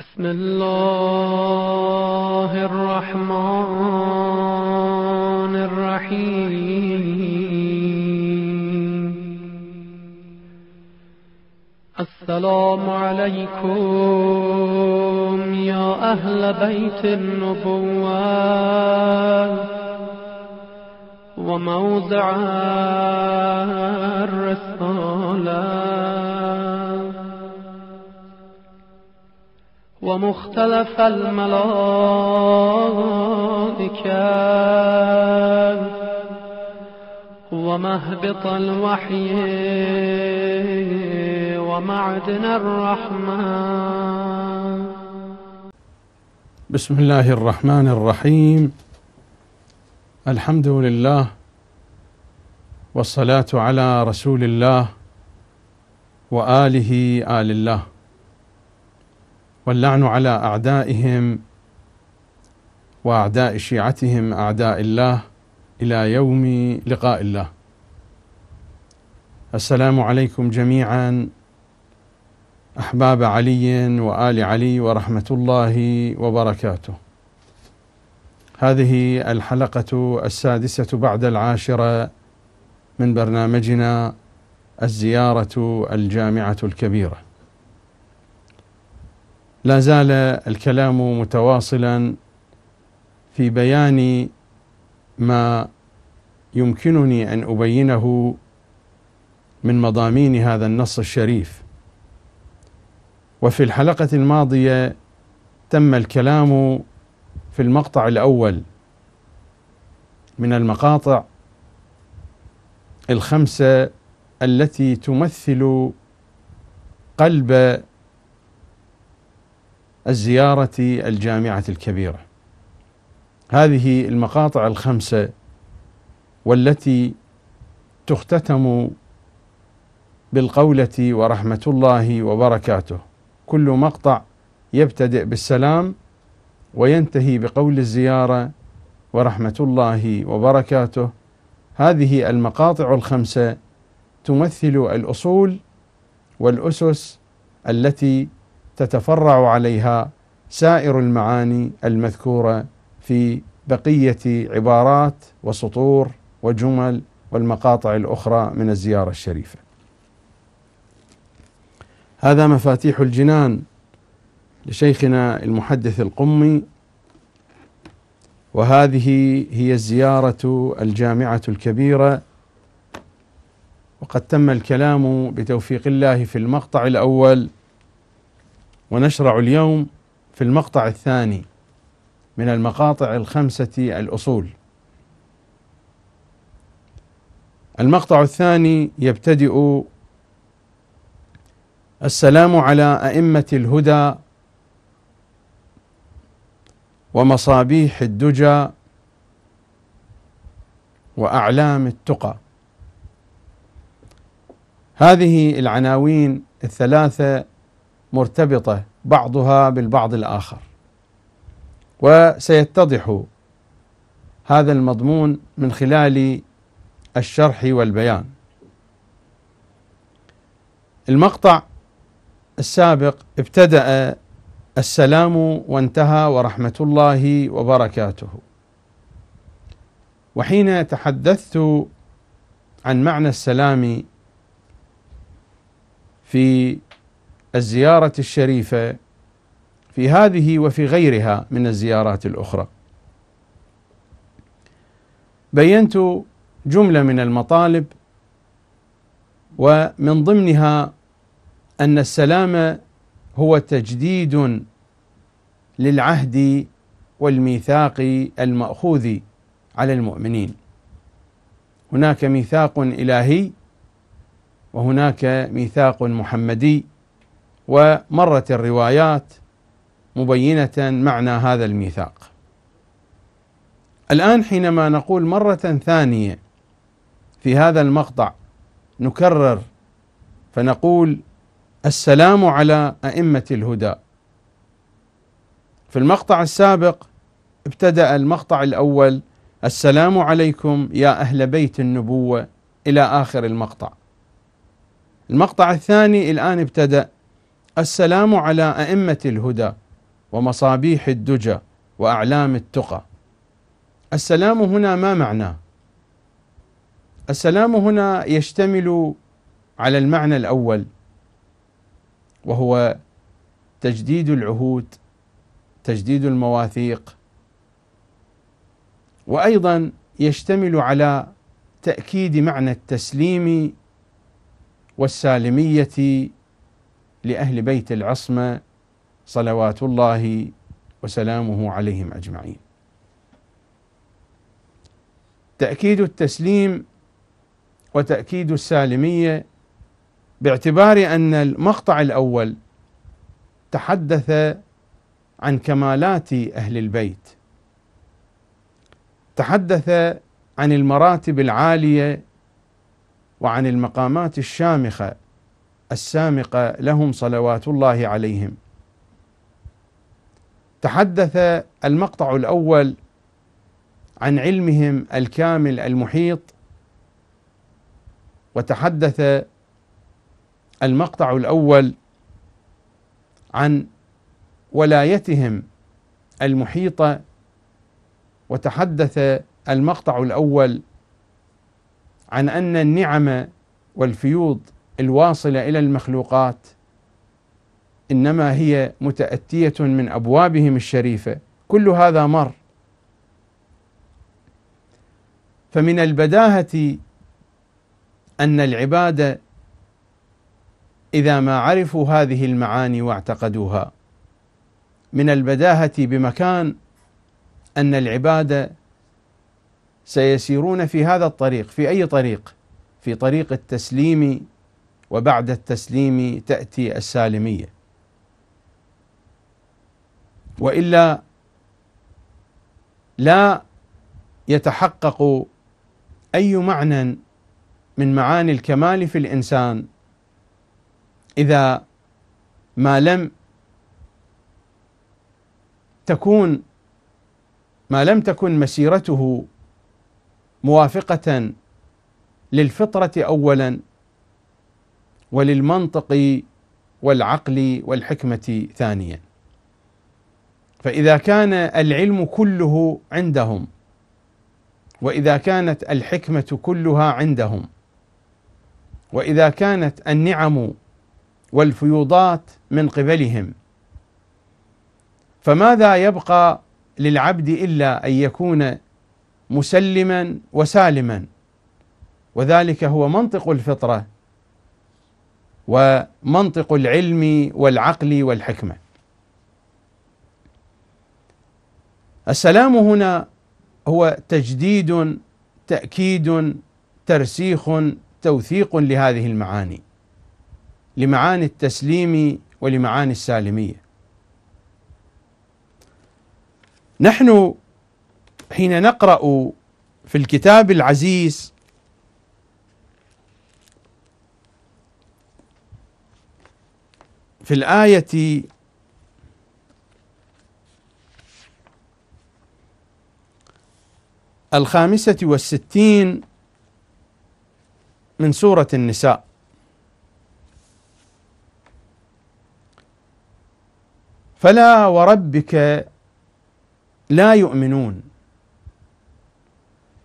بسم الله الرحمن الرحيم السلام عليكم يا أهل بيت النبوة وموضع الرسالة ومختلف الملائكة ومهبط الوحي ومعدن الرحمة بسم الله الرحمن الرحيم الحمد لله والصلاة على رسول الله وآله آل الله واللعن على أعدائهم وأعداء شيعتهم أعداء الله إلى يوم لقاء الله السلام عليكم جميعا أحباب علي وآل علي ورحمة الله وبركاته هذه الحلقة السادسة بعد العاشرة من برنامجنا الزيارة الجامعة الكبيرة لا زال الكلام متواصلا في بيان ما يمكنني ان ابينه من مضامين هذا النص الشريف وفي الحلقه الماضيه تم الكلام في المقطع الاول من المقاطع الخمسه التي تمثل قلب الزيارة الجامعة الكبيرة هذه المقاطع الخمسة والتي تختتم بالقولة ورحمة الله وبركاته كل مقطع يبتدئ بالسلام وينتهي بقول الزيارة ورحمة الله وبركاته هذه المقاطع الخمسة تمثل الأصول والأسس التي تتفرع عليها سائر المعاني المذكوره في بقيه عبارات وسطور وجمل والمقاطع الاخرى من الزياره الشريفه. هذا مفاتيح الجنان لشيخنا المحدث القمي وهذه هي الزياره الجامعه الكبيره وقد تم الكلام بتوفيق الله في المقطع الاول ونشرع اليوم في المقطع الثاني من المقاطع الخمسة الأصول. المقطع الثاني يبتدئ السلام على أئمة الهدى ومصابيح الدجى وأعلام التقى. هذه العناوين الثلاثة مرتبطه بعضها بالبعض الاخر وسيتضح هذا المضمون من خلال الشرح والبيان المقطع السابق ابتدا السلام وانتهى ورحمه الله وبركاته وحين تحدثت عن معنى السلام في الزيارة الشريفة في هذه وفي غيرها من الزيارات الأخرى بينت جملة من المطالب ومن ضمنها أن السلام هو تجديد للعهد والميثاق المأخوذ على المؤمنين هناك ميثاق إلهي وهناك ميثاق محمدي ومرت الروايات مبينة معنى هذا الميثاق. الآن حينما نقول مرة ثانية في هذا المقطع نكرر فنقول السلام على أئمة الهدى. في المقطع السابق ابتدأ المقطع الأول السلام عليكم يا أهل بيت النبوة إلى آخر المقطع. المقطع الثاني الآن ابتدأ السلام على أئمة الهدى ومصابيح الدجى وأعلام التقى السلام هنا ما معناه؟ السلام هنا يشتمل على المعنى الأول وهو تجديد العهود تجديد المواثيق وأيضا يشتمل على تأكيد معنى التسليم والسالمية لأهل بيت العصمة صلوات الله وسلامه عليهم أجمعين. تأكيد التسليم وتأكيد السالمية باعتبار أن المقطع الأول تحدث عن كمالات أهل البيت تحدث عن المراتب العالية وعن المقامات الشامخة السامقة لهم صلوات الله عليهم. تحدث المقطع الأول عن علمهم الكامل المحيط وتحدث المقطع الأول عن ولايتهم المحيطة وتحدث المقطع الأول عن أن النعم والفيوض الواصله الى المخلوقات انما هي متاتيه من ابوابهم الشريفه كل هذا مر فمن البداهه ان العباده اذا ما عرفوا هذه المعاني واعتقدوها من البداهه بمكان ان العباده سيسيرون في هذا الطريق في اي طريق في طريق التسليم وبعد التسليم تأتي السالمية وإلا لا يتحقق أي معنى من معاني الكمال في الإنسان إذا ما لم تكون ما لم تكن مسيرته موافقة للفطرة أولا وللمنطق والعقل والحكمة ثانيا فإذا كان العلم كله عندهم وإذا كانت الحكمة كلها عندهم وإذا كانت النعم والفيوضات من قبلهم فماذا يبقى للعبد إلا أن يكون مسلما وسالما وذلك هو منطق الفطره ومنطق العلم والعقل والحكمه. السلام هنا هو تجديد تاكيد ترسيخ توثيق لهذه المعاني لمعاني التسليم ولمعاني السالميه. نحن حين نقرا في الكتاب العزيز في الآية الخامسة والستين من سورة النساء فلا وربك لا يؤمنون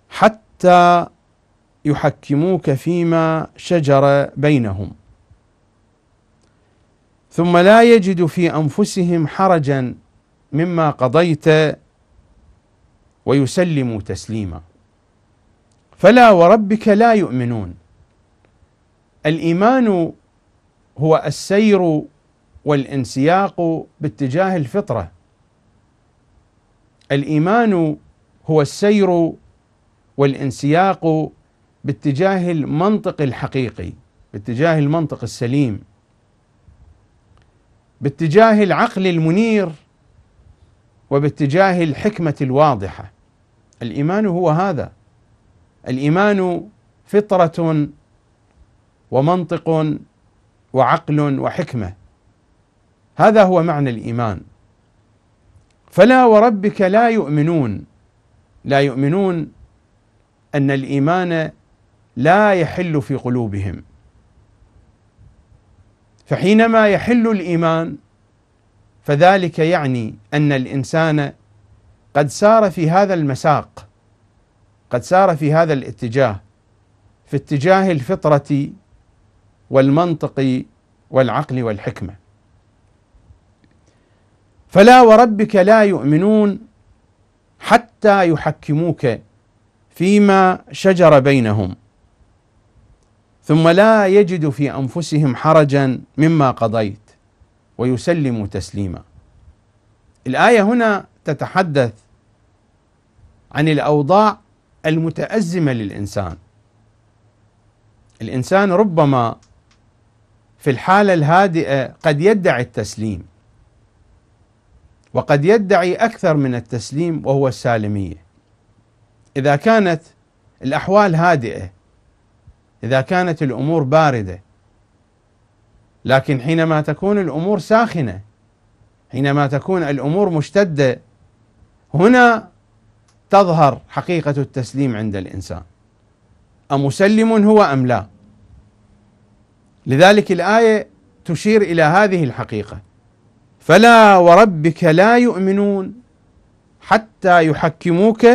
حتى يحكموك فيما شجر بينهم ثم لا يجد في انفسهم حرجا مما قضيت ويسلموا تسليما فلا وربك لا يؤمنون الايمان هو السير والانسياق باتجاه الفطره الايمان هو السير والانسياق باتجاه المنطق الحقيقي باتجاه المنطق السليم باتجاه العقل المنير وباتجاه الحكمه الواضحه الايمان هو هذا الايمان فطره ومنطق وعقل وحكمه هذا هو معنى الايمان فلا وربك لا يؤمنون لا يؤمنون ان الايمان لا يحل في قلوبهم فحينما يحل الايمان فذلك يعني ان الانسان قد سار في هذا المساق قد سار في هذا الاتجاه في اتجاه الفطره والمنطق والعقل والحكمه فلا وربك لا يؤمنون حتى يحكموك فيما شجر بينهم ثم لا يجد في انفسهم حرجا مما قضيت ويسلم تسليما. الايه هنا تتحدث عن الاوضاع المتازمه للانسان. الانسان ربما في الحاله الهادئه قد يدعي التسليم وقد يدعي اكثر من التسليم وهو السالميه. اذا كانت الاحوال هادئه إذا كانت الأمور باردة لكن حينما تكون الأمور ساخنة حينما تكون الأمور مشتدة هنا تظهر حقيقة التسليم عند الإنسان أمسلم هو أم لا لذلك الآية تشير إلى هذه الحقيقة فلا وربك لا يؤمنون حتى يحكموك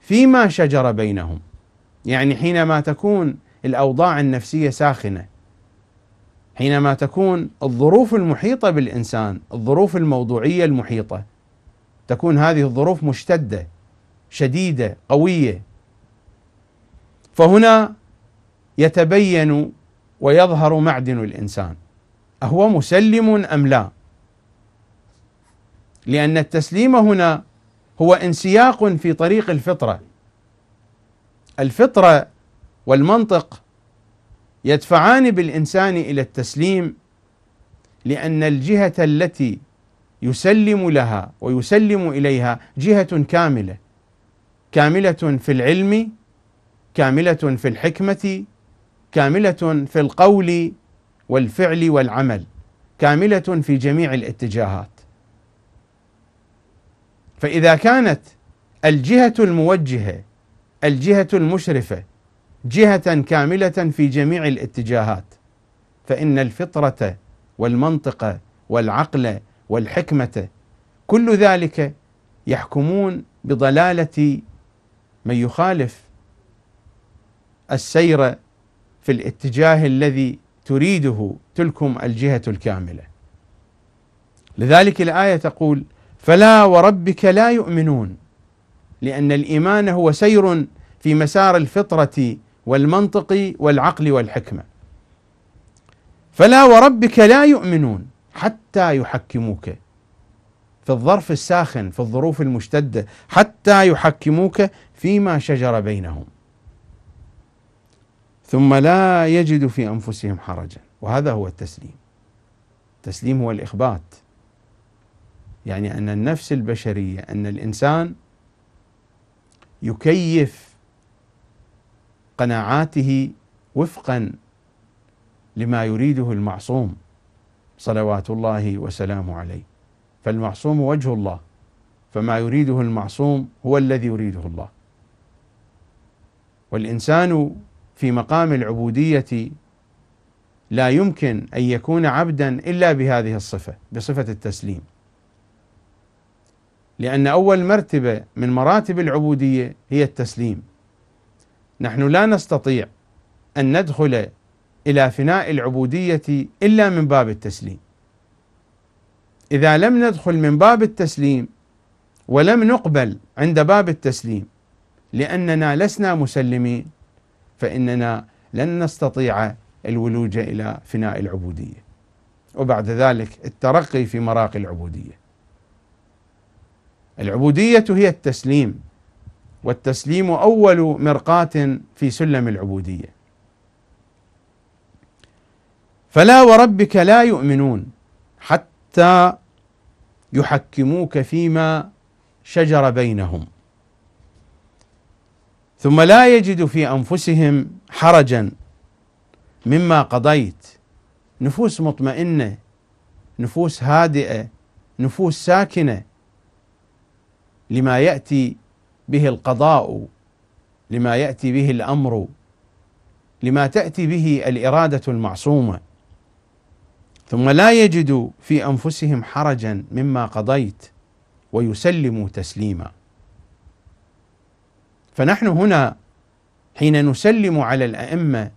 فيما شجر بينهم يعني حينما تكون الأوضاع النفسية ساخنة حينما تكون الظروف المحيطة بالإنسان الظروف الموضوعية المحيطة تكون هذه الظروف مشتدة شديدة قوية فهنا يتبين ويظهر معدن الإنسان أهو مسلم أم لا لأن التسليم هنا هو انسياق في طريق الفطرة الفطرة والمنطق يدفعان بالانسان الى التسليم لان الجهه التي يسلم لها ويسلم اليها جهه كامله كامله في العلم كامله في الحكمه كامله في القول والفعل والعمل كامله في جميع الاتجاهات فاذا كانت الجهه الموجهه الجهه المشرفه جهة كاملة في جميع الاتجاهات فإن الفطرة والمنطق والعقل والحكمة كل ذلك يحكمون بضلالة من يخالف السير في الاتجاه الذي تريده تلكم الجهة الكاملة. لذلك الآية تقول: فلا وربك لا يؤمنون لأن الإيمان هو سير في مسار الفطرة والمنطق والعقل والحكمه فلا وربك لا يؤمنون حتى يحكموك في الظرف الساخن في الظروف المشتده حتى يحكموك فيما شجر بينهم ثم لا يجدوا في انفسهم حرجا وهذا هو التسليم التسليم هو الاخبات يعني ان النفس البشريه ان الانسان يكيف قناعاته وفقا لما يريده المعصوم صلوات الله وسلامه عليه فالمعصوم وجه الله فما يريده المعصوم هو الذي يريده الله والانسان في مقام العبوديه لا يمكن ان يكون عبدا الا بهذه الصفه بصفه التسليم لان اول مرتبه من مراتب العبوديه هي التسليم نحن لا نستطيع ان ندخل الى فناء العبوديه الا من باب التسليم. اذا لم ندخل من باب التسليم ولم نقبل عند باب التسليم لاننا لسنا مسلمين فاننا لن نستطيع الولوج الى فناء العبوديه. وبعد ذلك الترقي في مراقي العبوديه. العبوديه هي التسليم والتسليم اول مرقاة في سلم العبودية. فلا وربك لا يؤمنون حتى يحكموك فيما شجر بينهم ثم لا يجد في انفسهم حرجا مما قضيت نفوس مطمئنه نفوس هادئه نفوس ساكنه لما ياتي به القضاء لما ياتي به الامر لما تاتي به الاراده المعصومه ثم لا يجدوا في انفسهم حرجا مما قضيت ويسلموا تسليما فنحن هنا حين نسلم على الائمه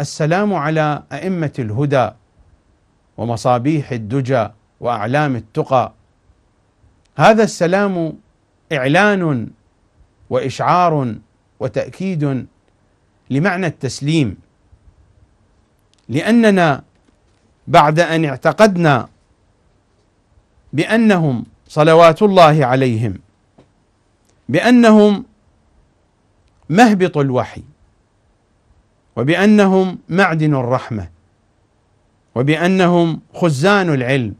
السلام على ائمه الهدى ومصابيح الدجى واعلام التقى هذا السلام اعلان واشعار وتاكيد لمعنى التسليم لاننا بعد ان اعتقدنا بانهم صلوات الله عليهم بانهم مهبط الوحي وبانهم معدن الرحمه وبانهم خزان العلم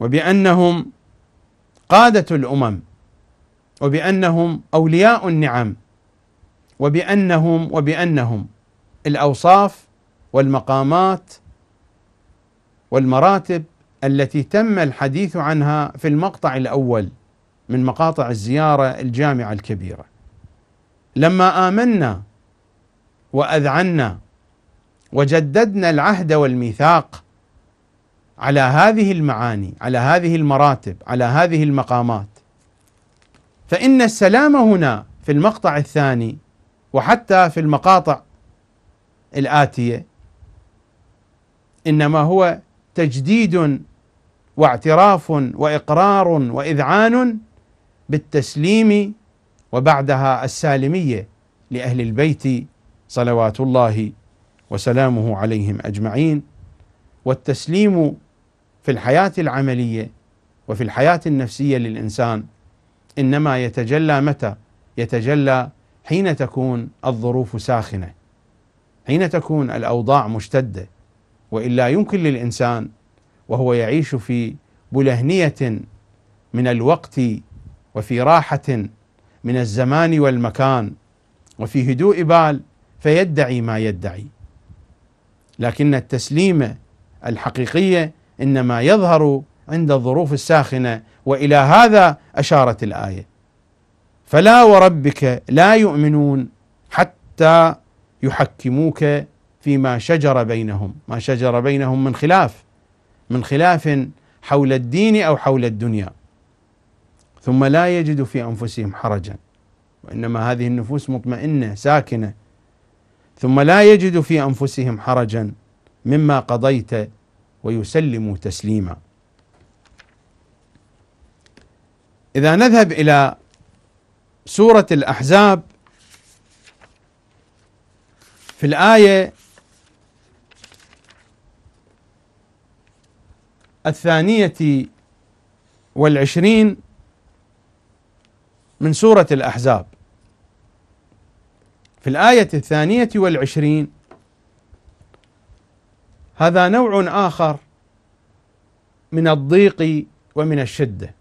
وبانهم قاده الامم وبأنهم أولياء النعم وبأنهم وبأنهم الأوصاف والمقامات والمراتب التي تم الحديث عنها في المقطع الأول من مقاطع الزيارة الجامعة الكبيرة لما آمنا وأذعنا وجددنا العهد والميثاق على هذه المعاني على هذه المراتب على هذه المقامات فإن السلام هنا في المقطع الثاني وحتى في المقاطع الآتية إنما هو تجديد واعتراف وإقرار وإذعان بالتسليم وبعدها السالمية لأهل البيت صلوات الله وسلامه عليهم أجمعين والتسليم في الحياة العملية وفي الحياة النفسية للإنسان انما يتجلى متى؟ يتجلى حين تكون الظروف ساخنه حين تكون الاوضاع مشتده والا يمكن للانسان وهو يعيش في بلهنيه من الوقت وفي راحه من الزمان والمكان وفي هدوء بال فيدعي ما يدعي لكن التسليمه الحقيقيه انما يظهر عند الظروف الساخنه والى هذا اشارت الايه فلا وربك لا يؤمنون حتى يحكموك فيما شجر بينهم ما شجر بينهم من خلاف من خلاف حول الدين او حول الدنيا ثم لا يجدوا في انفسهم حرجا وانما هذه النفوس مطمئنه ساكنه ثم لا يجدوا في انفسهم حرجا مما قضيت ويسلموا تسليما إذا نذهب إلى سورة الأحزاب في الآية الثانية والعشرين من سورة الأحزاب في الآية الثانية والعشرين هذا نوع آخر من الضيق ومن الشدة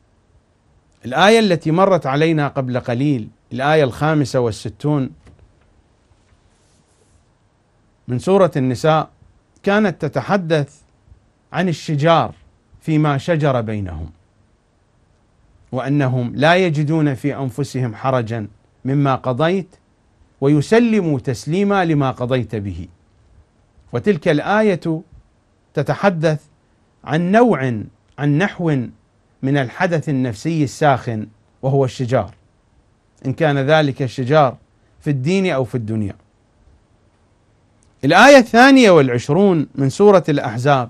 الآية التي مرت علينا قبل قليل الآية الخامسة والستون من سورة النساء كانت تتحدث عن الشجار فيما شجر بينهم وأنهم لا يجدون في أنفسهم حرجا مما قضيت ويسلموا تسليما لما قضيت به وتلك الآية تتحدث عن نوع عن نحو من الحدث النفسي الساخن وهو الشجار ان كان ذلك الشجار في الدين او في الدنيا. الايه الثانيه والعشرون من سوره الاحزاب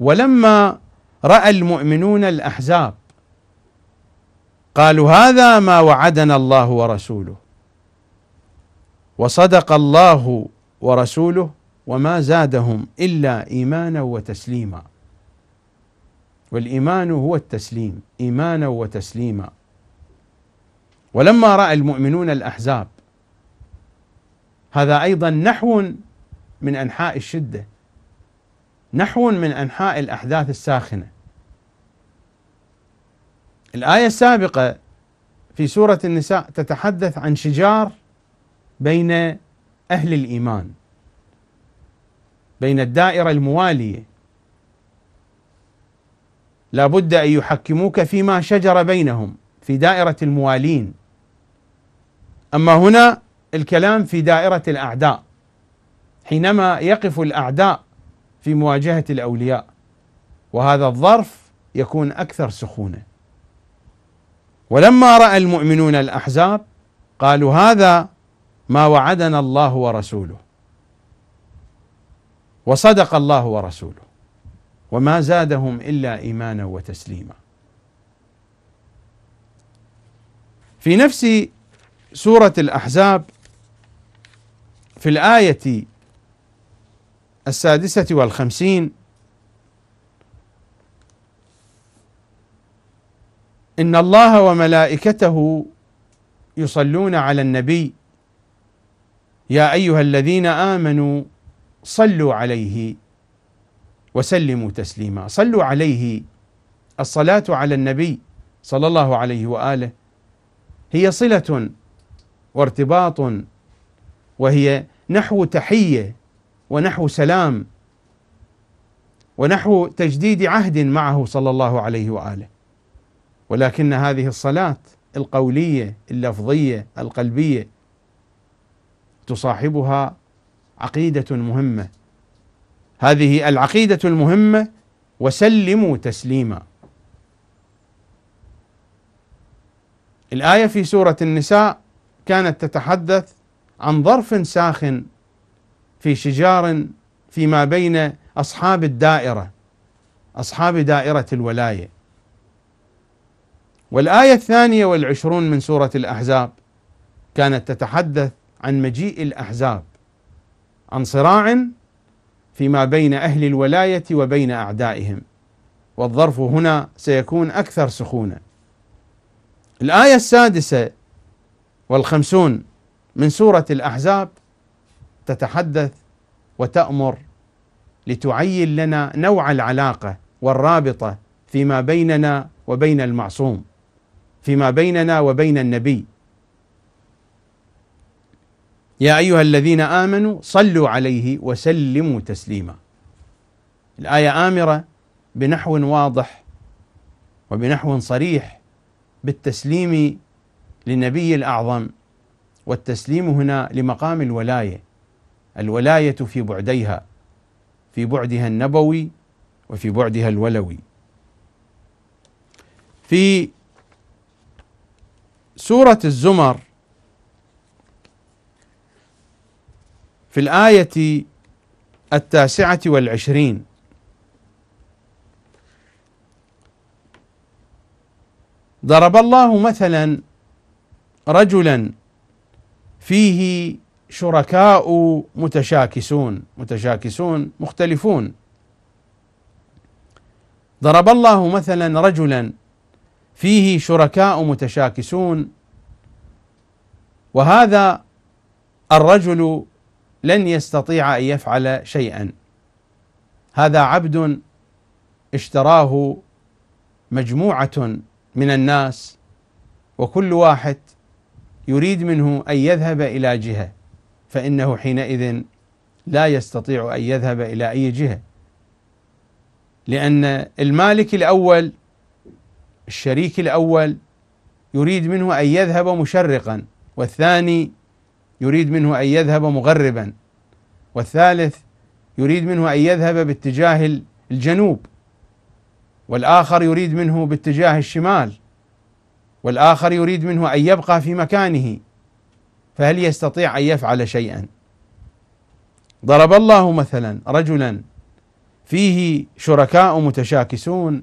ولما راى المؤمنون الاحزاب قالوا هذا ما وعدنا الله ورسوله وصدق الله ورسوله وما زادهم الا ايمانا وتسليما والايمان هو التسليم ايمانا وتسليما ولما راى المؤمنون الاحزاب هذا ايضا نحو من انحاء الشده نحو من انحاء الاحداث الساخنه الايه السابقه في سوره النساء تتحدث عن شجار بين اهل الايمان بين الدائره المواليه لابد أن يحكموك فيما شجر بينهم في دائرة الموالين أما هنا الكلام في دائرة الأعداء حينما يقف الأعداء في مواجهة الأولياء وهذا الظرف يكون أكثر سخونة ولما رأى المؤمنون الأحزاب قالوا هذا ما وعدنا الله ورسوله وصدق الله ورسوله وما زادهم الا ايمانا وتسليما. في نفس سوره الاحزاب في الايه السادسه والخمسين ان الله وملائكته يصلون على النبي يا ايها الذين امنوا صلوا عليه وسلموا تسليما صلوا عليه الصلاة على النبي صلى الله عليه وآله هي صلة وارتباط وهي نحو تحية ونحو سلام ونحو تجديد عهد معه صلى الله عليه واله ولكن هذه الصلاه القوليه اللفظيه القلبيه تصاحبها عقيده مهمه هذه العقيدة المهمة وسلموا تسليما الآية في سورة النساء كانت تتحدث عن ظرف ساخن في شجار فيما بين أصحاب الدائرة أصحاب دائرة الولاية والآية الثانية والعشرون من سورة الأحزاب كانت تتحدث عن مجيء الأحزاب عن صراع فيما بين أهل الولاية وبين أعدائهم والظرف هنا سيكون أكثر سخونة الآية السادسة والخمسون من سورة الأحزاب تتحدث وتأمر لتعين لنا نوع العلاقة والرابطة فيما بيننا وبين المعصوم فيما بيننا وبين النبي يا أيها الذين آمنوا صلوا عليه وسلموا تسليما الآية آمرة بنحو واضح وبنحو صريح بالتسليم للنبي الأعظم والتسليم هنا لمقام الولاية الولاية في بعديها في بعدها النبوي وفي بعدها الولوي في سورة الزمر في الآية التاسعة والعشرين ضرب الله مثلا رجلا فيه شركاء متشاكسون متشاكسون مختلفون ضرب الله مثلا رجلا فيه شركاء متشاكسون وهذا الرجل لن يستطيع ان يفعل شيئا هذا عبد اشتراه مجموعه من الناس وكل واحد يريد منه ان يذهب الى جهه فانه حينئذ لا يستطيع ان يذهب الى اي جهه لان المالك الاول الشريك الاول يريد منه ان يذهب مشرقا والثاني يريد منه ان يذهب مغربا والثالث يريد منه ان يذهب باتجاه الجنوب والاخر يريد منه باتجاه الشمال والاخر يريد منه ان يبقى في مكانه فهل يستطيع ان يفعل شيئا ضرب الله مثلا رجلا فيه شركاء متشاكسون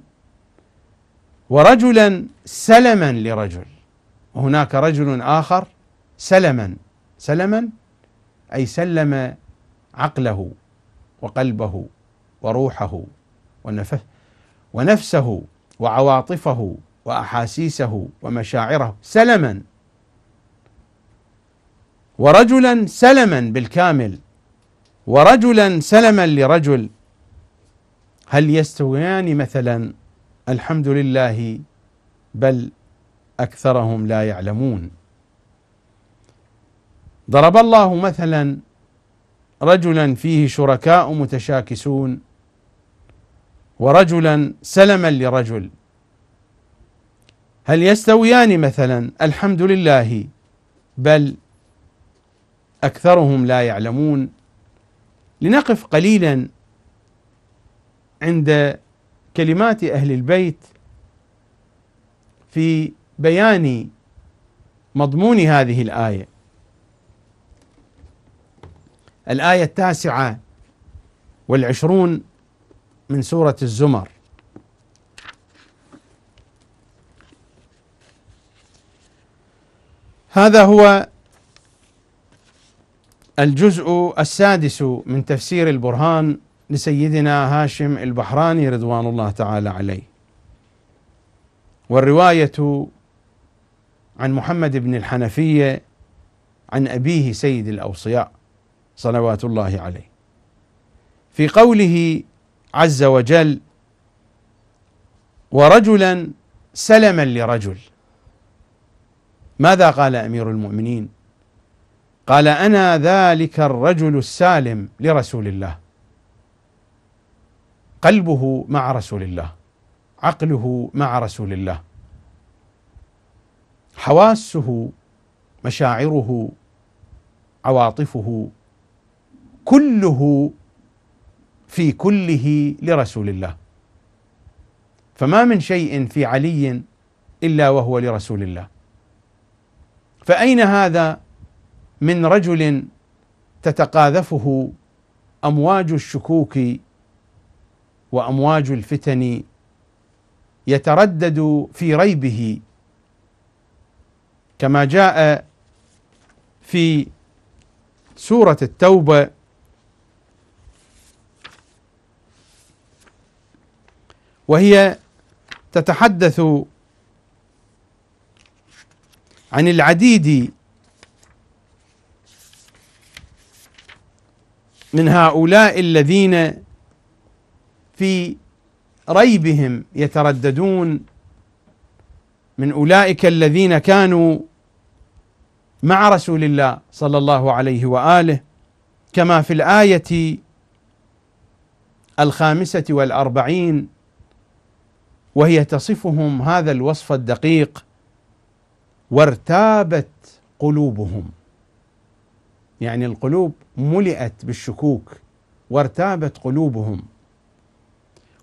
ورجلا سلما لرجل وهناك رجل اخر سلما سلما اي سلم عقله وقلبه وروحه ونفسه وعواطفه واحاسيسه ومشاعره سلما ورجلا سلما بالكامل ورجلا سلما لرجل هل يستويان مثلا الحمد لله بل اكثرهم لا يعلمون ضرب الله مثلا رجلا فيه شركاء متشاكسون ورجلا سلما لرجل هل يستويان مثلا الحمد لله بل اكثرهم لا يعلمون لنقف قليلا عند كلمات اهل البيت في بيان مضمون هذه الايه الآية التاسعة والعشرون من سورة الزمر هذا هو الجزء السادس من تفسير البرهان لسيدنا هاشم البحراني رضوان الله تعالى عليه والرواية عن محمد بن الحنفية عن أبيه سيد الأوصياء صلوات الله عليه في قوله عز وجل ورجلا سلما لرجل ماذا قال امير المؤمنين قال انا ذلك الرجل السالم لرسول الله قلبه مع رسول الله عقله مع رسول الله حواسه مشاعره عواطفه كله في كله لرسول الله فما من شيء في علي الا وهو لرسول الله فاين هذا من رجل تتقاذفه امواج الشكوك وامواج الفتن يتردد في ريبه كما جاء في سوره التوبه وهي تتحدث عن العديد من هؤلاء الذين في ريبهم يترددون من اولئك الذين كانوا مع رسول الله صلى الله عليه واله كما في الايه الخامسه والاربعين وهي تصفهم هذا الوصف الدقيق وارتابت قلوبهم يعني القلوب ملئت بالشكوك وارتابت قلوبهم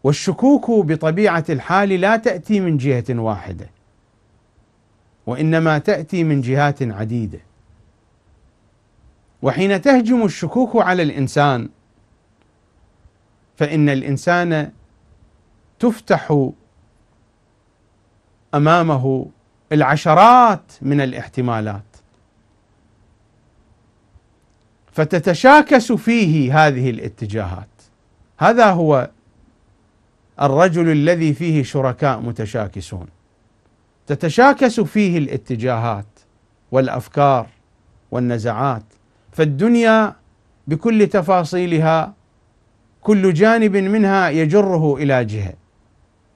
والشكوك بطبيعه الحال لا تاتي من جهه واحده وانما تاتي من جهات عديده وحين تهجم الشكوك على الانسان فان الانسان تفتح امامه العشرات من الاحتمالات فتتشاكس فيه هذه الاتجاهات هذا هو الرجل الذي فيه شركاء متشاكسون تتشاكس فيه الاتجاهات والافكار والنزعات فالدنيا بكل تفاصيلها كل جانب منها يجره الى جهه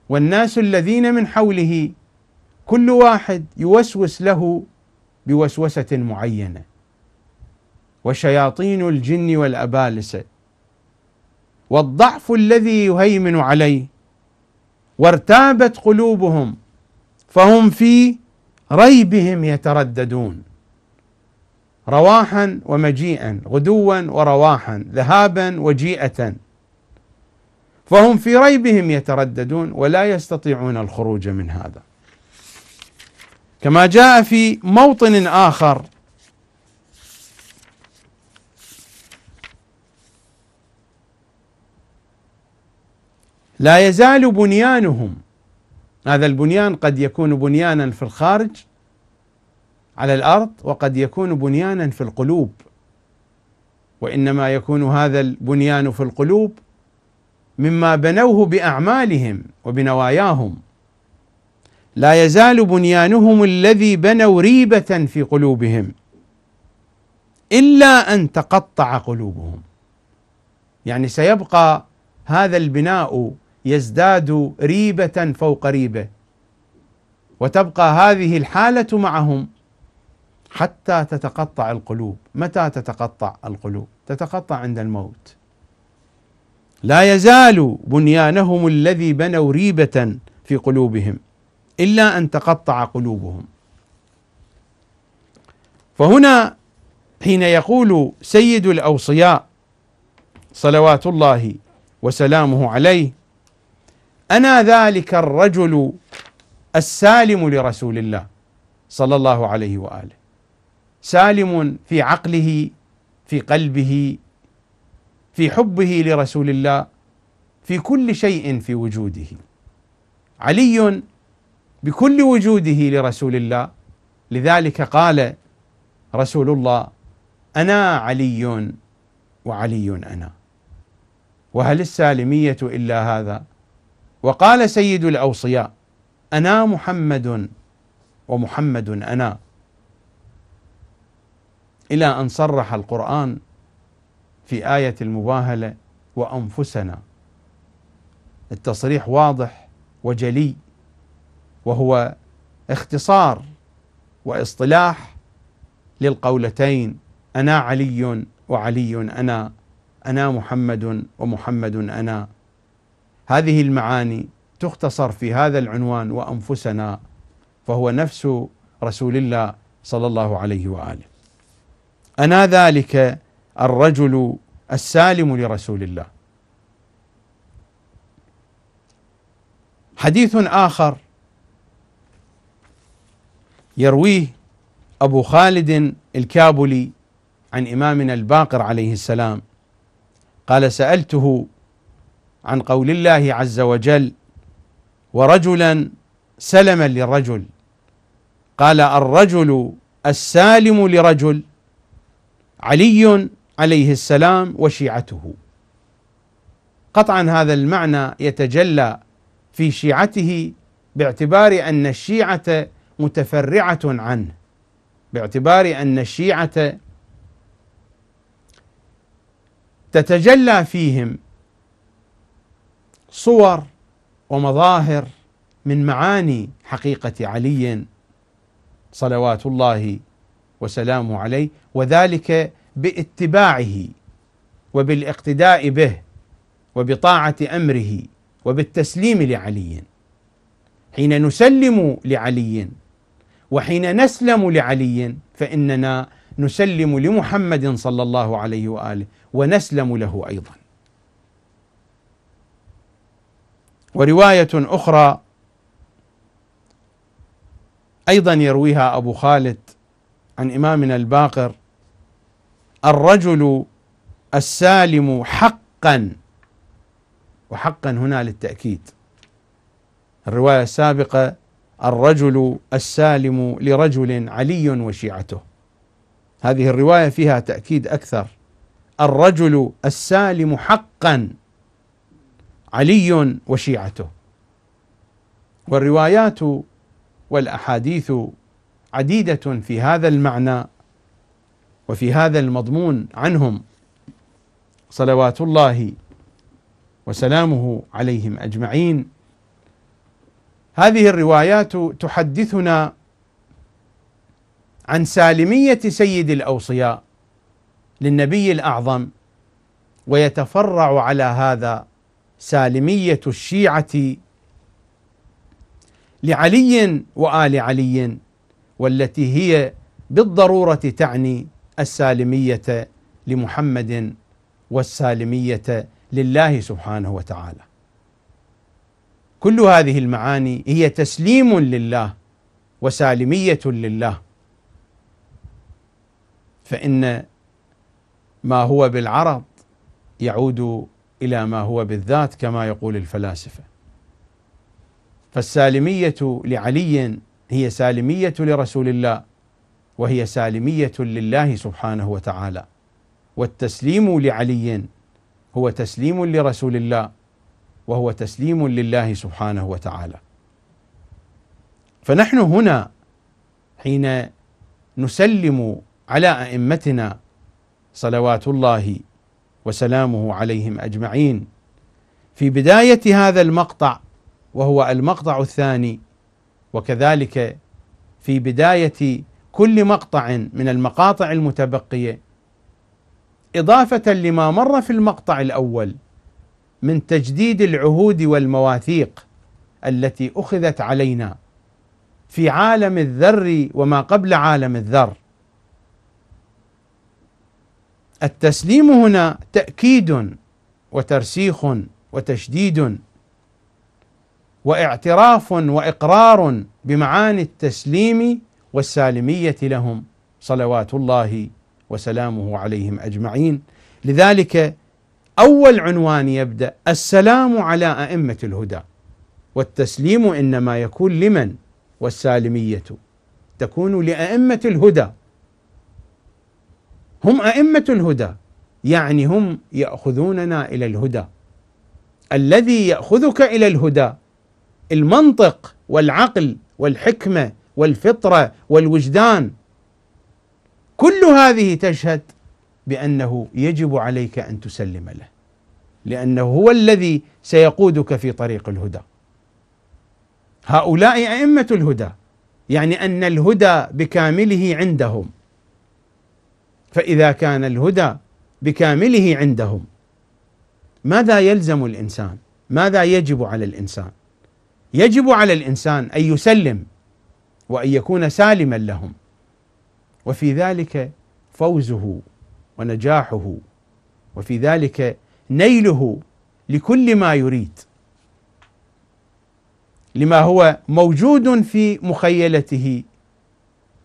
والناس الذين من حوله كل واحد يوسوس له بوسوسة معينة وشياطين الجن والأبالسة والضعف الذي يهيمن عليه وارتابت قلوبهم فهم في ريبهم يترددون رواحا ومجيئا غدوا ورواحا ذهابا وجيئة فهم في ريبهم يترددون ولا يستطيعون الخروج من هذا كما جاء في موطن آخر لا يزال بنيانهم هذا البنيان قد يكون بنيانا في الخارج على الارض وقد يكون بنيانا في القلوب وانما يكون هذا البنيان في القلوب مما بنوه باعمالهم وبنواياهم لا يزال بنيانهم الذي بنوا ريبة في قلوبهم إلا أن تقطع قلوبهم يعني سيبقى هذا البناء يزداد ريبة فوق ريبة وتبقى هذه الحالة معهم حتى تتقطع القلوب، متى تتقطع القلوب؟ تتقطع عند الموت. لا يزال بنيانهم الذي بنوا ريبة في قلوبهم إلا أن تقطع قلوبهم فهنا حين يقول سيد الأوصياء صلوات الله وسلامه عليه أنا ذلك الرجل السالم لرسول الله صلى الله عليه واله سالم في عقله في قلبه في حبه لرسول الله في كل شيء في وجوده علي بكل وجوده لرسول الله لذلك قال رسول الله انا علي وعلي انا وهل السالميه الا هذا وقال سيد الاوصياء انا محمد ومحمد انا الى ان صرح القران في ايه المباهله وانفسنا التصريح واضح وجلي وهو اختصار واصطلاح للقولتين انا علي وعلي انا انا محمد ومحمد انا هذه المعاني تختصر في هذا العنوان وانفسنا فهو نفس رسول الله صلى الله عليه واله انا ذلك الرجل السالم لرسول الله حديث اخر يرويه أبو خالد الكابلي عن إمامنا الباقر عليه السلام قال سألته عن قول الله عز وجل ورجلا سلما للرجل قال الرجل السالم لرجل علي عليه السلام وشيعته قطعا هذا المعنى يتجلى في شيعته باعتبار ان الشيعه متفرعة عنه باعتبار أن الشيعة تتجلى فيهم صور ومظاهر من معاني حقيقة علي صلوات الله وسلامه عليه وذلك باتباعه وبالاقتداء به وبطاعة أمره وبالتسليم لعلي حين نسلم لعلي وحين نسلم لعلي فإننا نسلم لمحمد صلى الله عليه وآله ونسلم له أيضا ورواية أخرى أيضا يرويها أبو خالد عن إمامنا الباقر الرجل السالم حقا وحقا هنا للتأكيد الرواية السابقة الرجل السالم لرجل علي وشيعته هذه الروايه فيها تاكيد اكثر الرجل السالم حقا علي وشيعته والروايات والاحاديث عديده في هذا المعنى وفي هذا المضمون عنهم صلوات الله وسلامه عليهم اجمعين هذه الروايات تحدثنا عن سالميه سيد الاوصياء للنبي الاعظم ويتفرع على هذا سالميه الشيعه لعلي وال علي والتي هي بالضروره تعني السالميه لمحمد والسالميه لله سبحانه وتعالى كل هذه المعاني هي تسليم لله وسالميه لله فان ما هو بالعرض يعود الى ما هو بالذات كما يقول الفلاسفه فالسالميه لعلي هي سالميه لرسول الله وهي سالميه لله سبحانه وتعالى والتسليم لعلي هو تسليم لرسول الله وهو تسليم لله سبحانه وتعالى فنحن هنا حين نسلم على ائمتنا صلوات الله وسلامه عليهم اجمعين في بدايه هذا المقطع وهو المقطع الثاني وكذلك في بدايه كل مقطع من المقاطع المتبقيه اضافه لما مر في المقطع الاول من تجديد العهود والمواثيق التي اخذت علينا في عالم الذر وما قبل عالم الذر التسليم هنا تاكيد وترسيخ وتشديد واعتراف واقرار بمعاني التسليم والسالميه لهم صلوات الله وسلامه عليهم اجمعين لذلك أول عنوان يبدأ السلام على أئمة الهدى والتسليم إنما يكون لمن والسالمية تكون لأئمة الهدى هم أئمة الهدى يعني هم يأخذوننا إلى الهدى الذي يأخذك إلى الهدى المنطق والعقل والحكمة والفطرة والوجدان كل هذه تشهد بانه يجب عليك ان تسلم له لانه هو الذي سيقودك في طريق الهدى هؤلاء ائمه الهدى يعني ان الهدى بكامله عندهم فاذا كان الهدى بكامله عندهم ماذا يلزم الانسان ماذا يجب على الانسان يجب على الانسان ان يسلم وان يكون سالما لهم وفي ذلك فوزه ونجاحه وفي ذلك نيله لكل ما يريد لما هو موجود في مخيلته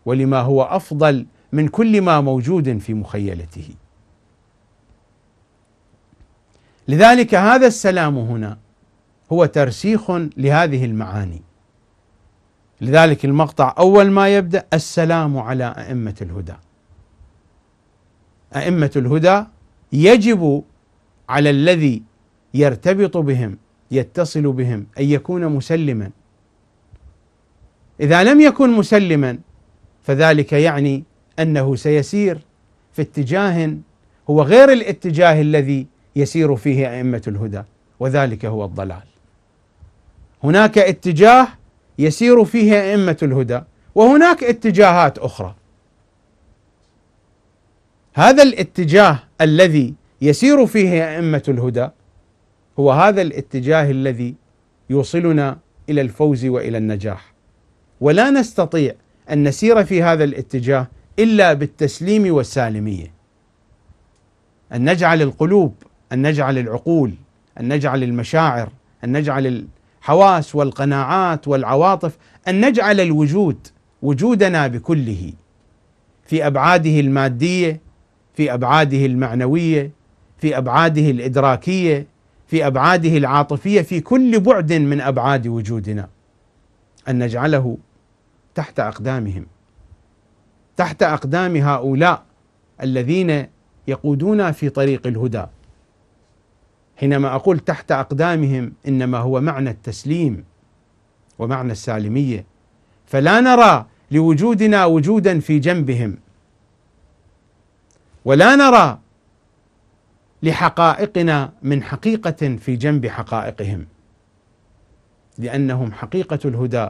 ولما هو افضل من كل ما موجود في مخيلته لذلك هذا السلام هنا هو ترسيخ لهذه المعاني لذلك المقطع اول ما يبدا السلام على ائمه الهدى أئمة الهدى يجب على الذي يرتبط بهم يتصل بهم أن يكون مسلما إذا لم يكن مسلما فذلك يعني أنه سيسير في اتجاه هو غير الاتجاه الذي يسير فيه أئمة الهدى وذلك هو الضلال هناك اتجاه يسير فيه أئمة الهدى وهناك اتجاهات أخرى هذا الاتجاه الذي يسير فيه ائمه الهدى هو هذا الاتجاه الذي يوصلنا الى الفوز والى النجاح ولا نستطيع ان نسير في هذا الاتجاه الا بالتسليم والسالميه ان نجعل القلوب ان نجعل العقول ان نجعل المشاعر ان نجعل الحواس والقناعات والعواطف ان نجعل الوجود وجودنا بكله في ابعاده الماديه في ابعاده المعنويه في ابعاده الادراكيه في ابعاده العاطفيه في كل بعد من ابعاد وجودنا ان نجعله تحت اقدامهم تحت اقدام هؤلاء الذين يقودونا في طريق الهدى حينما اقول تحت اقدامهم انما هو معنى التسليم ومعنى السالميه فلا نرى لوجودنا وجودا في جنبهم ولا نرى لحقائقنا من حقيقة في جنب حقائقهم لأنهم حقيقة الهدى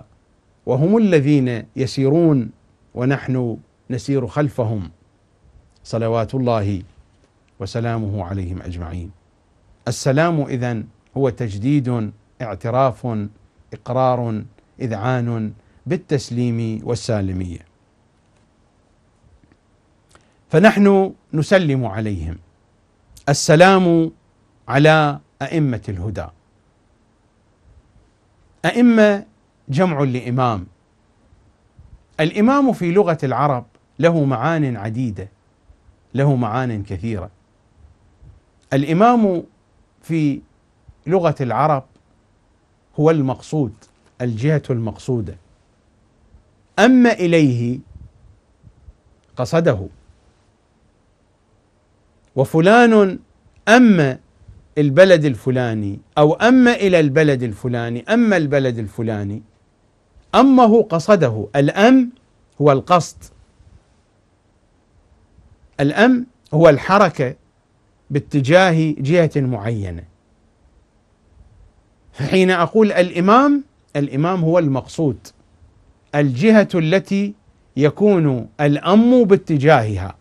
وهم الذين يسيرون ونحن نسير خلفهم صلوات الله وسلامه عليهم أجمعين السلام إذا هو تجديد اعتراف إقرار إذعان بالتسليم والسالمية فنحن نسلم عليهم السلام على أئمة الهدى أئمة جمع لإمام الإمام في لغة العرب له معان عديدة له معان كثيرة الإمام في لغة العرب هو المقصود الجهة المقصودة أما إليه قصده وفلان أما البلد الفلاني أو أما إلى البلد الفلاني أما البلد الفلاني أمه قصده الأم هو القصد الأم هو الحركة باتجاه جهة معينة فحين أقول الإمام الإمام هو المقصود الجهة التي يكون الأم باتجاهها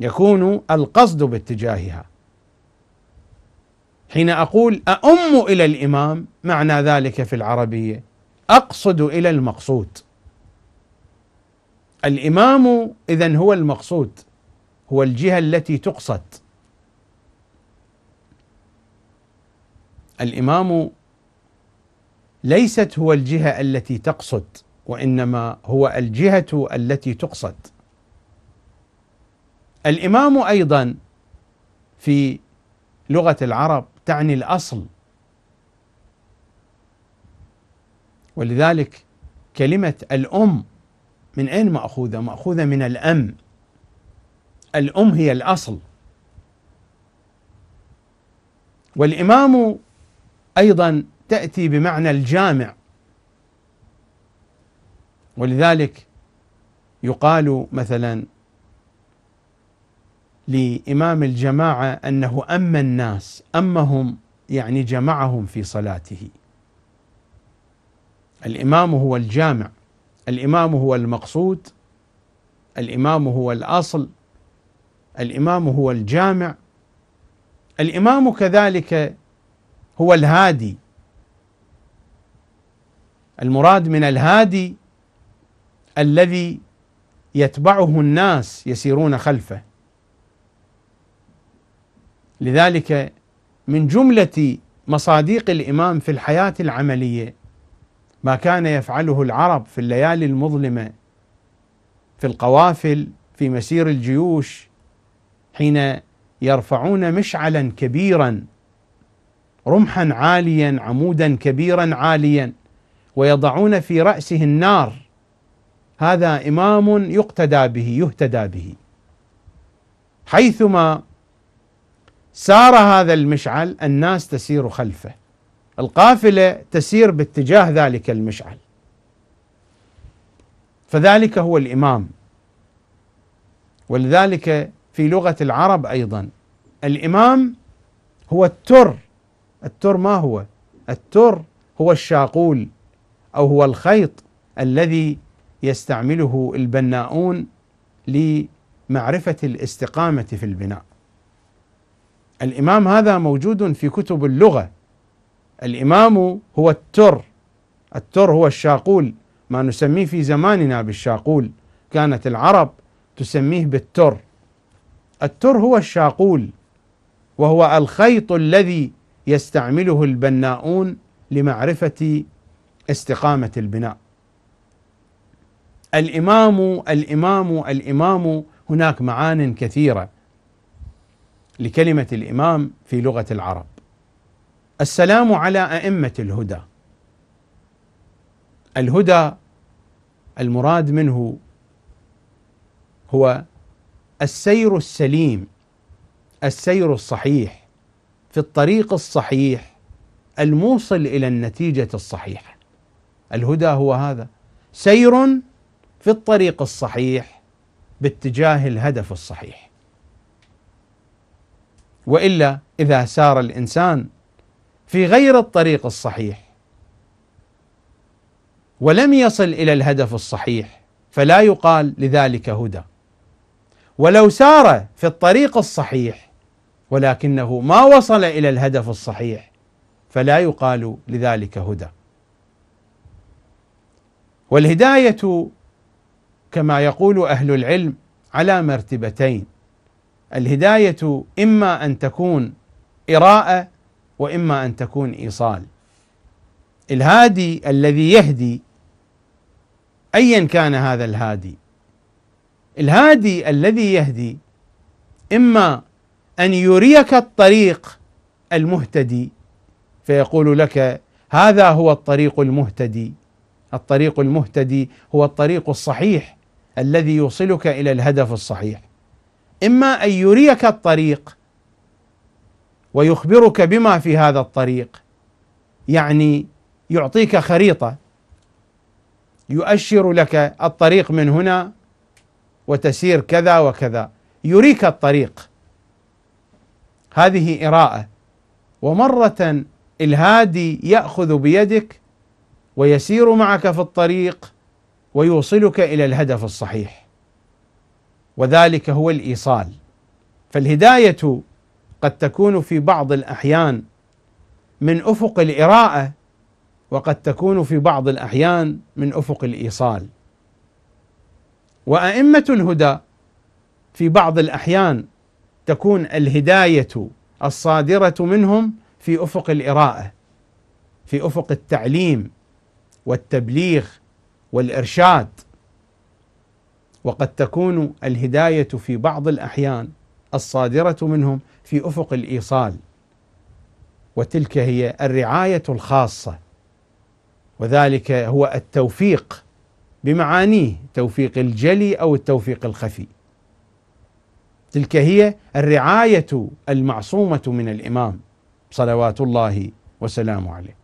يكون القصد باتجاهها حين اقول أؤم الى الامام معنى ذلك في العربيه اقصد الى المقصود الامام اذا هو المقصود هو الجهه التي تقصد الامام ليست هو الجهه التي تقصد وانما هو الجهه التي تقصد الامام ايضا في لغه العرب تعني الاصل ولذلك كلمه الام من اين ماخوذه؟ ماخوذه من الام الام هي الاصل والامام ايضا تاتي بمعنى الجامع ولذلك يقال مثلا لإمام الجماعة أنه أما الناس أمهم يعني جمعهم في صلاته الإمام هو الجامع الإمام هو المقصود الإمام هو الأصل الإمام هو الجامع الإمام كذلك هو الهادي المراد من الهادي الذي يتبعه الناس يسيرون خلفه لذلك من جملة مصاديق الإمام في الحياة العملية ما كان يفعله العرب في الليالي المظلمة في القوافل في مسير الجيوش حين يرفعون مشعلا كبيرا رمحا عاليا عمودا كبيرا عاليا ويضعون في رأسه النار هذا إمام يقتدى به يهتدى به حيثما سار هذا المشعل الناس تسير خلفه القافله تسير باتجاه ذلك المشعل فذلك هو الامام ولذلك في لغه العرب ايضا الامام هو التر التر ما هو التر هو الشاقول او هو الخيط الذي يستعمله البناؤون لمعرفه الاستقامه في البناء الامام هذا موجود في كتب اللغه الامام هو التر التر هو الشاقول ما نسميه في زماننا بالشاقول كانت العرب تسميه بالتر التر هو الشاقول وهو الخيط الذي يستعمله البناؤون لمعرفه استقامه البناء الامام الامام الامام هناك معان كثيره لكلمة الإمام في لغة العرب السلام على أئمة الهدى الهدى المراد منه هو السير السليم السير الصحيح في الطريق الصحيح الموصل الى النتيجه الصحيحه الهدى هو هذا سير في الطريق الصحيح باتجاه الهدف الصحيح والا اذا سار الانسان في غير الطريق الصحيح ولم يصل الى الهدف الصحيح فلا يقال لذلك هدى ولو سار في الطريق الصحيح ولكنه ما وصل الى الهدف الصحيح فلا يقال لذلك هدى والهدايه كما يقول اهل العلم على مرتبتين الهداية إما أن تكون إراءة وإما أن تكون إيصال الهادي الذي يهدي أيا كان هذا الهادي الهادي الذي يهدي إما أن يريك الطريق المهتدي فيقول لك هذا هو الطريق المهتدي الطريق المهتدي هو الطريق الصحيح الذي يوصلك الى الهدف الصحيح اما ان يريك الطريق ويخبرك بما في هذا الطريق يعني يعطيك خريطه يؤشر لك الطريق من هنا وتسير كذا وكذا يريك الطريق هذه إراءة ومرة الهادي يأخذ بيدك ويسير معك في الطريق ويوصلك إلى الهدف الصحيح وذلك هو الايصال فالهدايه قد تكون في بعض الاحيان من افق الاراءه وقد تكون في بعض الاحيان من افق الايصال وائمه الهدى في بعض الاحيان تكون الهدايه الصادره منهم في افق الاراءه في افق التعليم والتبليغ والارشاد وقد تكون الهدايه في بعض الاحيان الصادره منهم في افق الايصال وتلك هي الرعايه الخاصه وذلك هو التوفيق بمعانيه توفيق الجلي او التوفيق الخفي تلك هي الرعايه المعصومه من الامام صلوات الله وسلامه عليه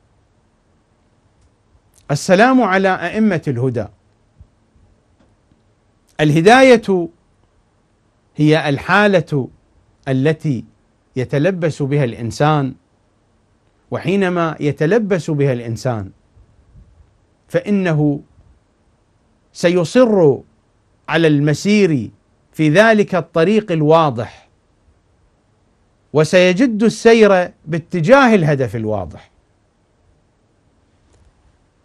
السلام على ائمه الهدى الهداية هي الحالة التي يتلبس بها الإنسان وحينما يتلبس بها الإنسان فإنه سيصر على المسير في ذلك الطريق الواضح وسيجد السير باتجاه الهدف الواضح